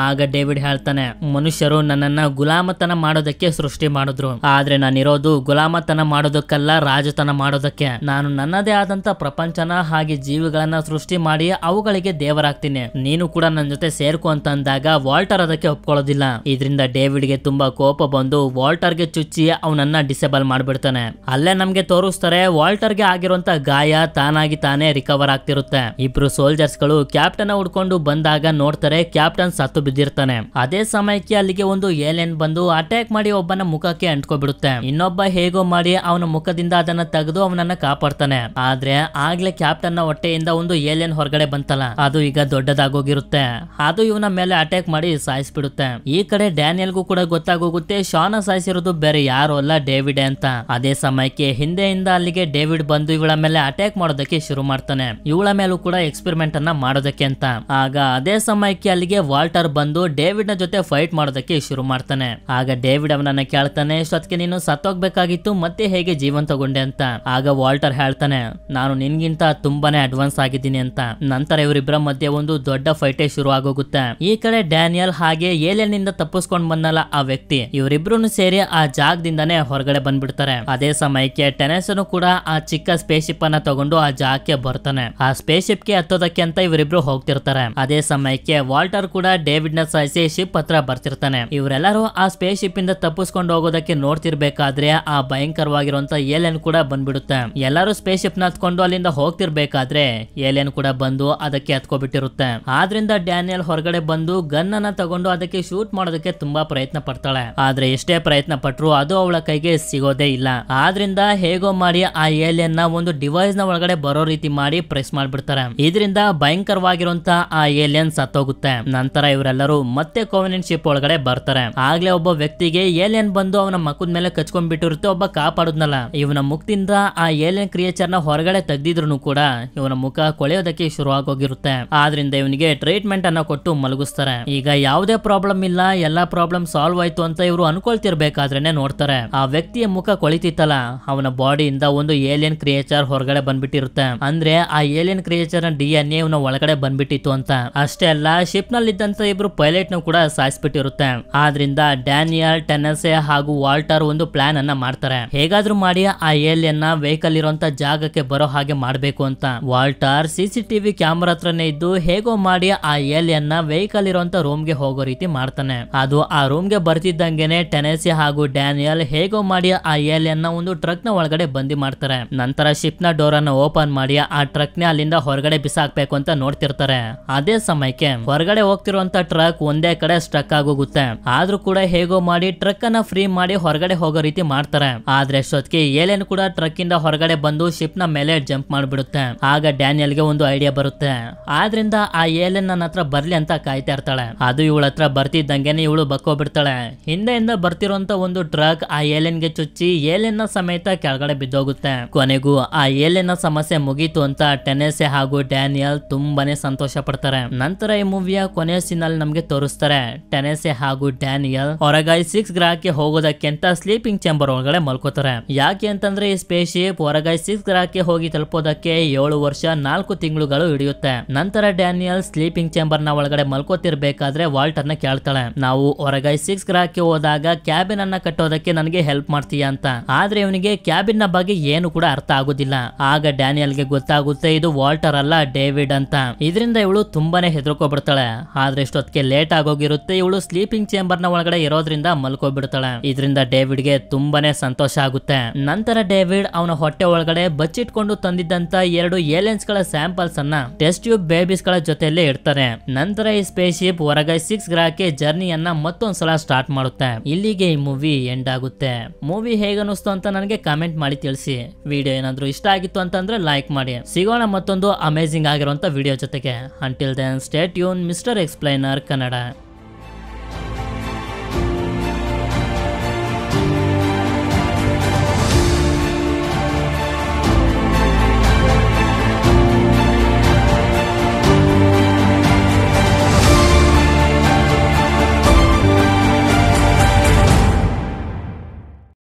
ಆಗ ಡೇವಿಡ್ ಹೇಳ್ತಾನೆ ಮನುಷ್ಯರು ನನ್ನನ್ನ ಗುಲಾಮತನ ಮಾಡೋದಕ್ಕೆ ಸೃಷ್ಟಿ ಮಾಡಿದ್ರು ಆದ್ರೆ ನಾನಿರೋದು ಗುಲಾಮತನ ಮಾಡೋದಕ್ಕಲ್ಲ ರಾಜತನ ಮಾಡೋದಕ್ಕೆ ನಾನು ನನ್ನದೇ ಆದಂತ ಪ್ರಪಂಚನ ಹಾಗೆ ಜೀವಿಗಳನ್ನ ಸೃಷ್ಟಿ ಮಾಡಿ ಅವುಗಳಿಗೆ ದೇವರಾಗ್ತೀನಿ ನೀನು ಕೂಡ ನನ್ನ ಜೊತೆ ಸೇರ್ಕು ಅಂತ ಅಂದಾಗ ವಾಲ್ಟರ್ ಅದಕ್ಕೆ ಒಪ್ಕೊಳ್ಳೋದಿಲ್ಲ ಇದರಿಂದ ಡೇವಿಡ್ಗೆ ತುಂಬಾ ಕೋಪ ಬಂದು ವಾಲ್ಟರ್ ಗೆ ಚುಚ್ಚಿ ಅವನನ್ನ ಡಿಸೇಬಲ್ ಮಾಡ್ಬಿಡ್ತಾನೆ ಹೋಗ್ತಾನೆ ಅಲ್ಲೇ ನಮ್ಗೆ ತೋರಿಸ್ತಾರೆ ಗೆ ಆಗಿರುವಂತ ಗಾಯ ತಾನಾಗಿ ತಾನೇ ರಿಕವರ್ ಆಗ್ತಿರುತ್ತೆ ಇಬ್ರು ಸೋಲ್ಜರ್ಸ್ ಗಳು ಕ್ಯಾಪ್ಟನ್ ಹುಡ್ಕೊಂಡು ಬಂದಾಗ ನೋಡ್ತಾರೆ ಕ್ಯಾಪ್ಟನ್ ಸತ್ತು ಬಿದ್ದಿರ್ತಾನೆ ಅದೇ ಸಮಯಕ್ಕೆ ಅಲ್ಲಿಗೆ ಒಂದು ಏಲಿಯನ್ ಬಂದು ಅಟ್ಯಾಕ್ ಮಾಡಿ ಒಬ್ಬನ ಮುಖಕ್ಕೆ ಅಂಟ್ಕೊಬಿಡುತ್ತೆ ಇನ್ನೊಬ್ಬ ಹೇಗೋ ಮಾಡಿ ಅವನ ಮುಖದಿಂದ ಅದನ್ನ ತೆಗೆದು ಅವನನ್ನ ಕಾಪಾಡ್ತಾನೆ ಆದ್ರೆ ಆಗ್ಲೇ ಕ್ಯಾಪ್ಟನ್ ನ ಹೊಟ್ಟೆಯಿಂದ ಒಂದು ಏಲಿಯನ್ ಹೊರಗಡೆ ಬಂತಲ್ಲ ಅದು ಈಗ ದೊಡ್ಡದಾಗೋಗಿರುತ್ತೆ ಅದು ಇವನ ಮೇಲೆ ಅಟ್ಯಾಕ್ ಮಾಡಿ ಸಾಯಿಸ್ಬಿಡುತ್ತೆ ಈ ಕಡೆ ಡ್ಯಾನಿಯಲ್ಗೂ ಕೂಡ ಗೊತ್ತಾಗೋಗುತ್ತೆ ಶಾನ ಸಾಯಿಸಿರೋದು ಬೇರೆ ಯಾರು ಅಲ್ಲ ಡೇವಿಡ್ ಅಂತ ಅದೇ ಅದೇ ಸಮಯಕ್ಕೆ ಹಿಂದೆಯಿಂದ ಅಲ್ಲಿಗೆ ಡೇವಿಡ್ ಬಂದು ಇವಳ ಮೇಲೆ ಅಟ್ಯಾಕ್ ಮಾಡೋದಕ್ಕೆ ಶುರು ಮಾಡ್ತಾನೆ ಇವಳ ಮೇಲೂ ಕೂಡ ಎಕ್ಸ್ಪೆರಿಮೆಂಟ್ ಅನ್ನ ಮಾಡೋದಕ್ಕೆ ಅಂತ ಆಗ ಅದೇ ಸಮಯಕ್ಕೆ ಅಲ್ಲಿಗೆ ವಾಲ್ಟರ್ ಬಂದು ಡೇವಿಡ್ ನ ಜೊತೆ ಫೈಟ್ ಮಾಡೋದಕ್ಕೆ ಶುರು ಮಾಡ್ತಾನೆ ಆಗ ಡೇವಿಡ್ ಅವನನ್ನ ಕೇಳ್ತಾನೆ ನೀನು ಸತ್ತೋಗ್ಬೇಕಾಗಿತ್ತು ಮತ್ತೆ ಹೇಗೆ ಜೀವನ್ ತಗೊಂಡೆ ಅಂತ ಆಗ ವಾಲ್ಟರ್ ಹೇಳ್ತಾನೆ ನಾನು ನಿನ್ಗಿಂತ ತುಂಬಾನೇ ಅಡ್ವಾನ್ಸ್ ಆಗಿದ್ದೀನಿ ಅಂತ ನಂತರ ಇವರಿಬ್ಬರ ಮಧ್ಯೆ ಒಂದು ದೊಡ್ಡ ಫೈಟೇ ಶುರು ಆಗೋಗುತ್ತೆ ಈ ಕಡೆ ಡ್ಯಾನಿಯಲ್ ಹಾಗೆ ಏಲಿಯನ್ ನಿಂದ ತಪ್ಪಿಸ್ಕೊಂಡ್ ಬಂದಲ್ಲ ಆ ವ್ಯಕ್ತಿ ಇವರಿಬ್ರು ಸೇರಿ ಆ ಜಾಗದಿಂದಾನೇ ಹೊರಗಡೆ ಬಂದ್ಬಿಡ್ತಾರೆ ಅದೇ ಸಮಯಕ್ಕೆ ಟೆನೆಸನು ಕೂಡ ಆ ಚಿಕ್ಕ ಸ್ಪೇಸ್ ಶಿಪ್ ಅನ್ನ ತಗೊಂಡು ಆ ಜಾಗಕ್ಕೆ ಬರ್ತಾನೆ ಆ ಸ್ಪೇಸ್ ಶಿಪ್ ಗೆ ಹತ್ತೋದಕ್ಕೆ ಅಂತ ಇವರಿಬ್ರು ಹೋಗ್ತಿರ್ತಾರೆ ಅದೇ ಸಮಯಕ್ಕೆ ವಾಲ್ಟರ್ ಕೂಡ ಡೇವಿಡ್ ನ ಸಾಯಿಸಿ ಶಿಪ್ ಹತ್ರ ಬರ್ತಿರ್ತಾನೆ ಇವರೆಲ್ಲರೂ ಆ ಸ್ಪೇಸ್ ಶಿಪ್ ಇಂದ ತಪ್ಪಿಸ್ಕೊಂಡು ಹೋಗೋದಕ್ಕೆ ನೋಡ್ತಿರ್ಬೇಕಾದ್ರೆ ಆ ಭಯಂಕರವಾಗಿರುವಂತ ಏಲಿಯನ್ ಕೂಡ ಬಂದ್ಬಿಡುತ್ತೆ ಎಲ್ಲರೂ ಸ್ಪೇಸ್ ಶಿಪ್ ನ ಅಲ್ಲಿಂದ ಹೋಗ್ತಿರ್ಬೇಕಾದ್ರೆ ಏಲಿಯನ್ ಕೂಡ ಬಂದು ಅದಕ್ಕೆ ಹತ್ಕೊಬಿಟ್ಟಿರುತ್ತೆ ಆದ್ರಿಂದ ಡ್ಯಾನಿಯಲ್ ಹೊರಗಡೆ ಬಂದು ಗನ್ ಅನ್ನ ತಗೊಂಡು ಅದಕ್ಕೆ ಶೂಟ್ ಮಾಡೋದಕ್ಕೆ ತುಂಬಾ ಪ್ರಯತ್ನ ಪಡ್ತಾಳೆ ಆದ್ರೆ ಎಷ್ಟೇ ಪ್ರಯತ್ನ ಪಟ್ರು ಅದು ಅವಳ ಕೈಗೆ ಸಿಗೋದೇ ಇಲ್ಲ ಆದ್ರಿಂದ ಹೇಗೋ ಮಾಡಿ ಆ ಏಲಿಯನ್ ನ ಒಂದು ಡಿವೈಸ್ ನ ಒಳಗಡೆ ಬರೋ ರೀತಿ ಮಾಡಿ ಪ್ರೆಸ್ ಮಾಡ್ಬಿಡ್ತಾರೆ ಇದರಿಂದ ಭಯಂಕರವಾಗಿರುವಂತ ಆ ಏಲಿಯನ್ ಸತ್ತೋಗುತ್ತೆ ನಂತರ ಇವರೆಲ್ಲರೂ ಮತ್ತೆ ಕೋವಿನೆಂಟ್ ಶಿಪ್ ಒಳಗಡೆ ಬರ್ತಾರೆ ಆಗ್ಲೇ ಒಬ್ಬ ವ್ಯಕ್ತಿಗೆ ಏಲಿಯನ್ ಬಂದು ಅವನ ಮಕ್ಕದ ಮೇಲೆ ಕಚ್ಕೊಂಡ್ ಬಿಟ್ಟಿರುತ್ತೆ ಒಬ್ಬ ಕಾಪಾಡುದ್ನಲ್ಲ ಇವನ ಮುಖದಿಂದ ಆ ಏಲಿಯನ್ ಕ್ರಿಯೇಚರ್ ನ ಹೊರಗಡೆ ತೆಗ್ದಿದ್ರು ಕೂಡ ಇವನ ಮುಖ ಕೊಳೆಯೋದಕ್ಕೆ ಶುರು ಆಗೋಗಿರುತ್ತೆ ಆದ್ರಿಂದ ಇವನಿಗೆ ಟ್ರೀಟ್ಮೆಂಟ್ ಅನ್ನ ಕೊಟ್ಟು ಮಲಗಿಸ್ತಾರೆ ಈಗ ಯಾವುದೇ ಪ್ರಾಬ್ಲಮ್ ಇಲ್ಲ ಎಲ್ಲಾ ಪ್ರಾಬ್ಲಮ್ ಸಾಲ್ವ್ ಆಯ್ತು ಅಂತ ಇವರು ಅನ್ಕೊಳ್ತಿರ್ಬೇಕಾದ್ರೆ ನೋಡ್ತಾರೆ ಆ ವ್ಯಕ್ತಿಯ ಮುಖ ಕೊಳಿತಿತ್ತ ಇರುತ್ತಲ್ಲ ಅವನ ಬಾಡಿಯಿಂದ ಒಂದು ಏಲಿಯನ್ ಕ್ರಿಯೇಚರ್ ಹೊರಗಡೆ ಬಂದ್ಬಿಟ್ಟಿರುತ್ತೆ ಅಂದ್ರೆ ಆ ಏಲಿಯನ್ ಕ್ರಿಯೇಚರ್ ನ ಡಿ ಎನ್ ಒಳಗಡೆ ಬಂದ್ಬಿಟ್ಟಿತ್ತು ಅಂತ ಅಷ್ಟೇ ಅಲ್ಲ ಶಿಪ್ ನಲ್ಲಿ ಇದ್ದಂತ ಇಬ್ರು ಪೈಲಟ್ ನು ಕೂಡ ಸಾಯಿಸ್ಬಿಟ್ಟಿರುತ್ತೆ ಆದ್ರಿಂದ ಡ್ಯಾನಿಯಲ್ ಟೆನಸೆ ಹಾಗೂ ವಾಲ್ಟರ್ ಒಂದು ಪ್ಲಾನ್ ಅನ್ನ ಮಾಡ್ತಾರೆ ಹೇಗಾದ್ರೂ ಮಾಡಿ ಆ ಏಲಿಯನ್ ನ ವೆಹಿಕಲ್ ಇರುವಂತ ಜಾಗಕ್ಕೆ ಬರೋ ಹಾಗೆ ಮಾಡ್ಬೇಕು ಅಂತ ವಾಲ್ಟರ್ ಟಿವಿ ಕ್ಯಾಮರಾ ಹತ್ರನೇ ಇದ್ದು ಹೇಗೋ ಮಾಡಿ ಆ ಏಲಿಯನ್ ನ ವೆಹಿಕಲ್ ಇರುವಂತ ರೂಮ್ ಗೆ ಹೋಗೋ ರೀತಿ ಮಾಡ್ತಾನೆ ಅದು ಆ ರೂಮ್ ಗೆ ಬರ್ತಿದ್ದಂಗೆನೆ ಟೆನೆಸಿ ಹಾಗೂ ಡ್ಯಾನಿಯಲ್ ಹೇಗೋ ಮಾಡಿ ಆ ಏಲಿಯನ್ ನ ಒಂದು ಟ್ರಕ್ ನ ಒಳಗಡೆ ಬಂದಿ ಮಾಡ್ತಾರೆ ನಂತರ ಶಿಪ್ ನ ಡೋರ್ ಅನ್ನ ಓಪನ್ ಮಾಡಿ ಆ ಟ್ರಕ್ ನ ಅಲ್ಲಿಂದ ಹೊರಗಡೆ ಬಿಸಾಕ್ಬೇಕು ಅಂತ ನೋಡ್ತಿರ್ತಾರೆ ಅದೇ ಸಮಯಕ್ಕೆ ಹೊರಗಡೆ ಹೋಗ್ತಿರುವಂತ ಟ್ರಕ್ ಒಂದೇ ಕಡೆ ಸ್ಟ್ರಕ್ ಆಗೋಗುತ್ತೆ ಆದ್ರೂ ಕೂಡ ಹೇಗೋ ಮಾಡಿ ಟ್ರಕ್ ಅನ್ನ ಫ್ರೀ ಮಾಡಿ ಹೊರಗಡೆ ಹೋಗೋ ರೀತಿ ಮಾಡ್ತಾರೆ ಆದ್ರೆ ಅಷ್ಟೊತ್ತಿಗೆ ಏಲೇನ್ ಕೂಡ ಟ್ರಕ್ ಇಂದ ಹೊರಗಡೆ ಬಂದು ಶಿಪ್ ನ ಮೇಲೆ ಜಂಪ್ ಮಾಡ್ಬಿಡುತ್ತೆ ಆಗ ಡ್ಯಾನಿಯಲ್ ಗೆ ಒಂದು ಐಡಿಯಾ ಬರುತ್ತೆ ಆದ್ರಿಂದ ಆ ಏಲೆನ್ ನನ್ನ ಹತ್ರ ಬರ್ಲಿ ಅಂತ ಕಾಯ್ತಾ ಇರ್ತಾಳೆ ಅದು ಇವಳ ಹತ್ರ ಬರ್ತಿದ್ದಂಗೆನೆ ಇವಳು ಬಕ್ಕೋ ಬಿಡ್ತಾಳೆ ಹಿಂದೆಯಿಂದ ಬರ್ತಿರುವಂತ ಒಂದು ಟ್ರಕ್ ಆ ಏಲೆನ್ ಗೆ ಚುಚ್ಚಿ ಏಲೆನ್ ಎಲೆನ ಸಮೇತ ಕೆಳಗಡೆ ಬಿದ್ದೋಗುತ್ತೆ ಕೊನೆಗೂ ಆ ಎಲೆನ ಸಮಸ್ಯೆ ಮುಗೀತು ಅಂತ ಟೆನೆಸೆ ಹಾಗೂ ಡ್ಯಾನಿಯಲ್ ತುಂಬಾನೇ ಸಂತೋಷ ಪಡ್ತಾರೆ ನಂತರ ಈ ಮೂವಿಯ ಕೊನೆಯ ಸಿನಲ್ ನಮ್ಗೆ ತೋರಿಸ್ತಾರೆ ಟೆನೆಸೆ ಹಾಗೂ ಡ್ಯಾನಿಯಲ್ ಹೊರಗಾಯಿ ಸಿಕ್ಸ್ ಗ್ರಹಕ್ಕೆ ಹೋಗೋದಕ್ಕೆ ಅಂತ ಸ್ಲೀಪಿಂಗ್ ಚೇಂಬರ್ ಒಳಗಡೆ ಮಲ್ಕೋತಾರೆ ಯಾಕೆ ಅಂತಂದ್ರೆ ಈ ಸ್ಪೇಸ್ ಶಿಪ್ ಹೊರಗಾಯಿ ಸಿಕ್ಸ್ ಗ್ರಹಕ್ಕೆ ಹೋಗಿ ತಲುಪೋದಕ್ಕೆ ಏಳು ವರ್ಷ ನಾಲ್ಕು ತಿಂಗಳುಗಳು ಹಿಡಿಯುತ್ತೆ ನಂತರ ಡ್ಯಾನಿಯಲ್ ಸ್ಲೀಪಿಂಗ್ ಚೇಂಬರ್ ನ ಒಳಗಡೆ ಮಲ್ಕೋತಿರ್ಬೇಕಾದ್ರೆ ವಾಲ್ಟರ್ ನ ಕೇಳ್ತಾಳೆ ನಾವು ಹೊರಗಾಯಿ ಸಿಕ್ಸ್ ಗ್ರಹಕ್ಕೆ ಹೋದಾಗ ಕ್ಯಾಬಿನ್ ಅನ್ನ ಕಟ್ಟೋದಕ್ಕೆ ನನಗೆ ಹೆಲ್ಪ್ ಮಾಡ್ತೀಯ ಅಂತ ಆದ್ರೆ ಇವನಿಗೆ ಕ್ಯಾಬಿನ್ನ ಬಗ್ಗೆ ಏನು ಕೂಡ ಅರ್ಥ ಆಗೋದಿಲ್ಲ ಆಗ ಗೆ ಗೊತ್ತಾಗುತ್ತೆ ಇದು ವಾಲ್ಟರ್ ಅಲ್ಲ ಡೇವಿಡ್ ಅಂತ ಇದರಿಂದ ಇವಳು ತುಂಬಾನೇ ಹೆದರ್ಕೊಬಿಡ್ತಾಳೆ ಆದ್ರೆ ಇಷ್ಟೊತ್ತಿಗೆ ಲೇಟ್ ಆಗೋಗಿರುತ್ತೆ ಇವಳು ಸ್ಲೀಪಿಂಗ್ ಚೇಂಬರ್ ನ ಒಳಗಡೆ ಇರೋದ್ರಿಂದ ಮಲ್ಕೋಬಿಡ್ತಾಳೆ ಇದರಿಂದ ಡೇವಿಡ್ ಗೆ ತುಂಬಾನೇ ಸಂತೋಷ ಆಗುತ್ತೆ ನಂತರ ಡೇವಿಡ್ ಅವನ ಹೊಟ್ಟೆ ಒಳಗಡೆ ಬಚ್ಚಿಟ್ಕೊಂಡು ತಂದಿದ್ದಂತ ಎರಡು ಏಲಿಯನ್ಸ್ ಗಳ ಸ್ಯಾಂಪಲ್ಸ್ ಅನ್ನ ಟೆಸ್ಟ್ ಟ್ಯೂಬ್ ಬೇಬೀಸ್ ಗಳ ಜೊತೆಯಲ್ಲೇ ಇಡ್ತಾರೆ ನಂತರ ಈ ಸ್ಪೇಸ್ ಶಿಪ್ ಹೊರಗೆ ಸಿಕ್ಸ್ ಗ್ರಹಕ್ಕೆ ಜರ್ನಿಯನ್ನ ಮತ್ತೊಂದ್ಸಲ ಸ್ಟಾರ್ಟ್ ಮಾಡುತ್ತೆ ಇಲ್ಲಿಗೆ ಈ ಮೂವಿ ಎಂಡ್ ಆಗುತ್ತೆ ಮೂವಿ ಹೇಗನ್ನಿಸ್ತು ಅಂತ ನನಗೆ ಕಾಮೆಂಟ್ ಮಾಡಿ ತಿಳಿಸಿ ವಿಡಿಯೋ ಏನಾದರೂ ಇಷ್ಟ ಆಗಿತ್ತು ಅಂತಂದ್ರೆ ಲೈಕ್ ಮಾಡಿ ಸಿಗೋಣ ಮತ್ತೊಂದು ಅಮೇಸಿಂಗ್ ಆಗಿರುವಂಥ ವಿಡಿಯೋ ಜೊತೆಗೆ ಅಂಟಿಲ್ ದೆನ್ ಸ್ಟೇಟ್ ಯೂನ್ ಮಿಸ್ಟರ್ ಎಕ್ಸ್ಪ್ಲೈನರ್ ಕನ್ನಡ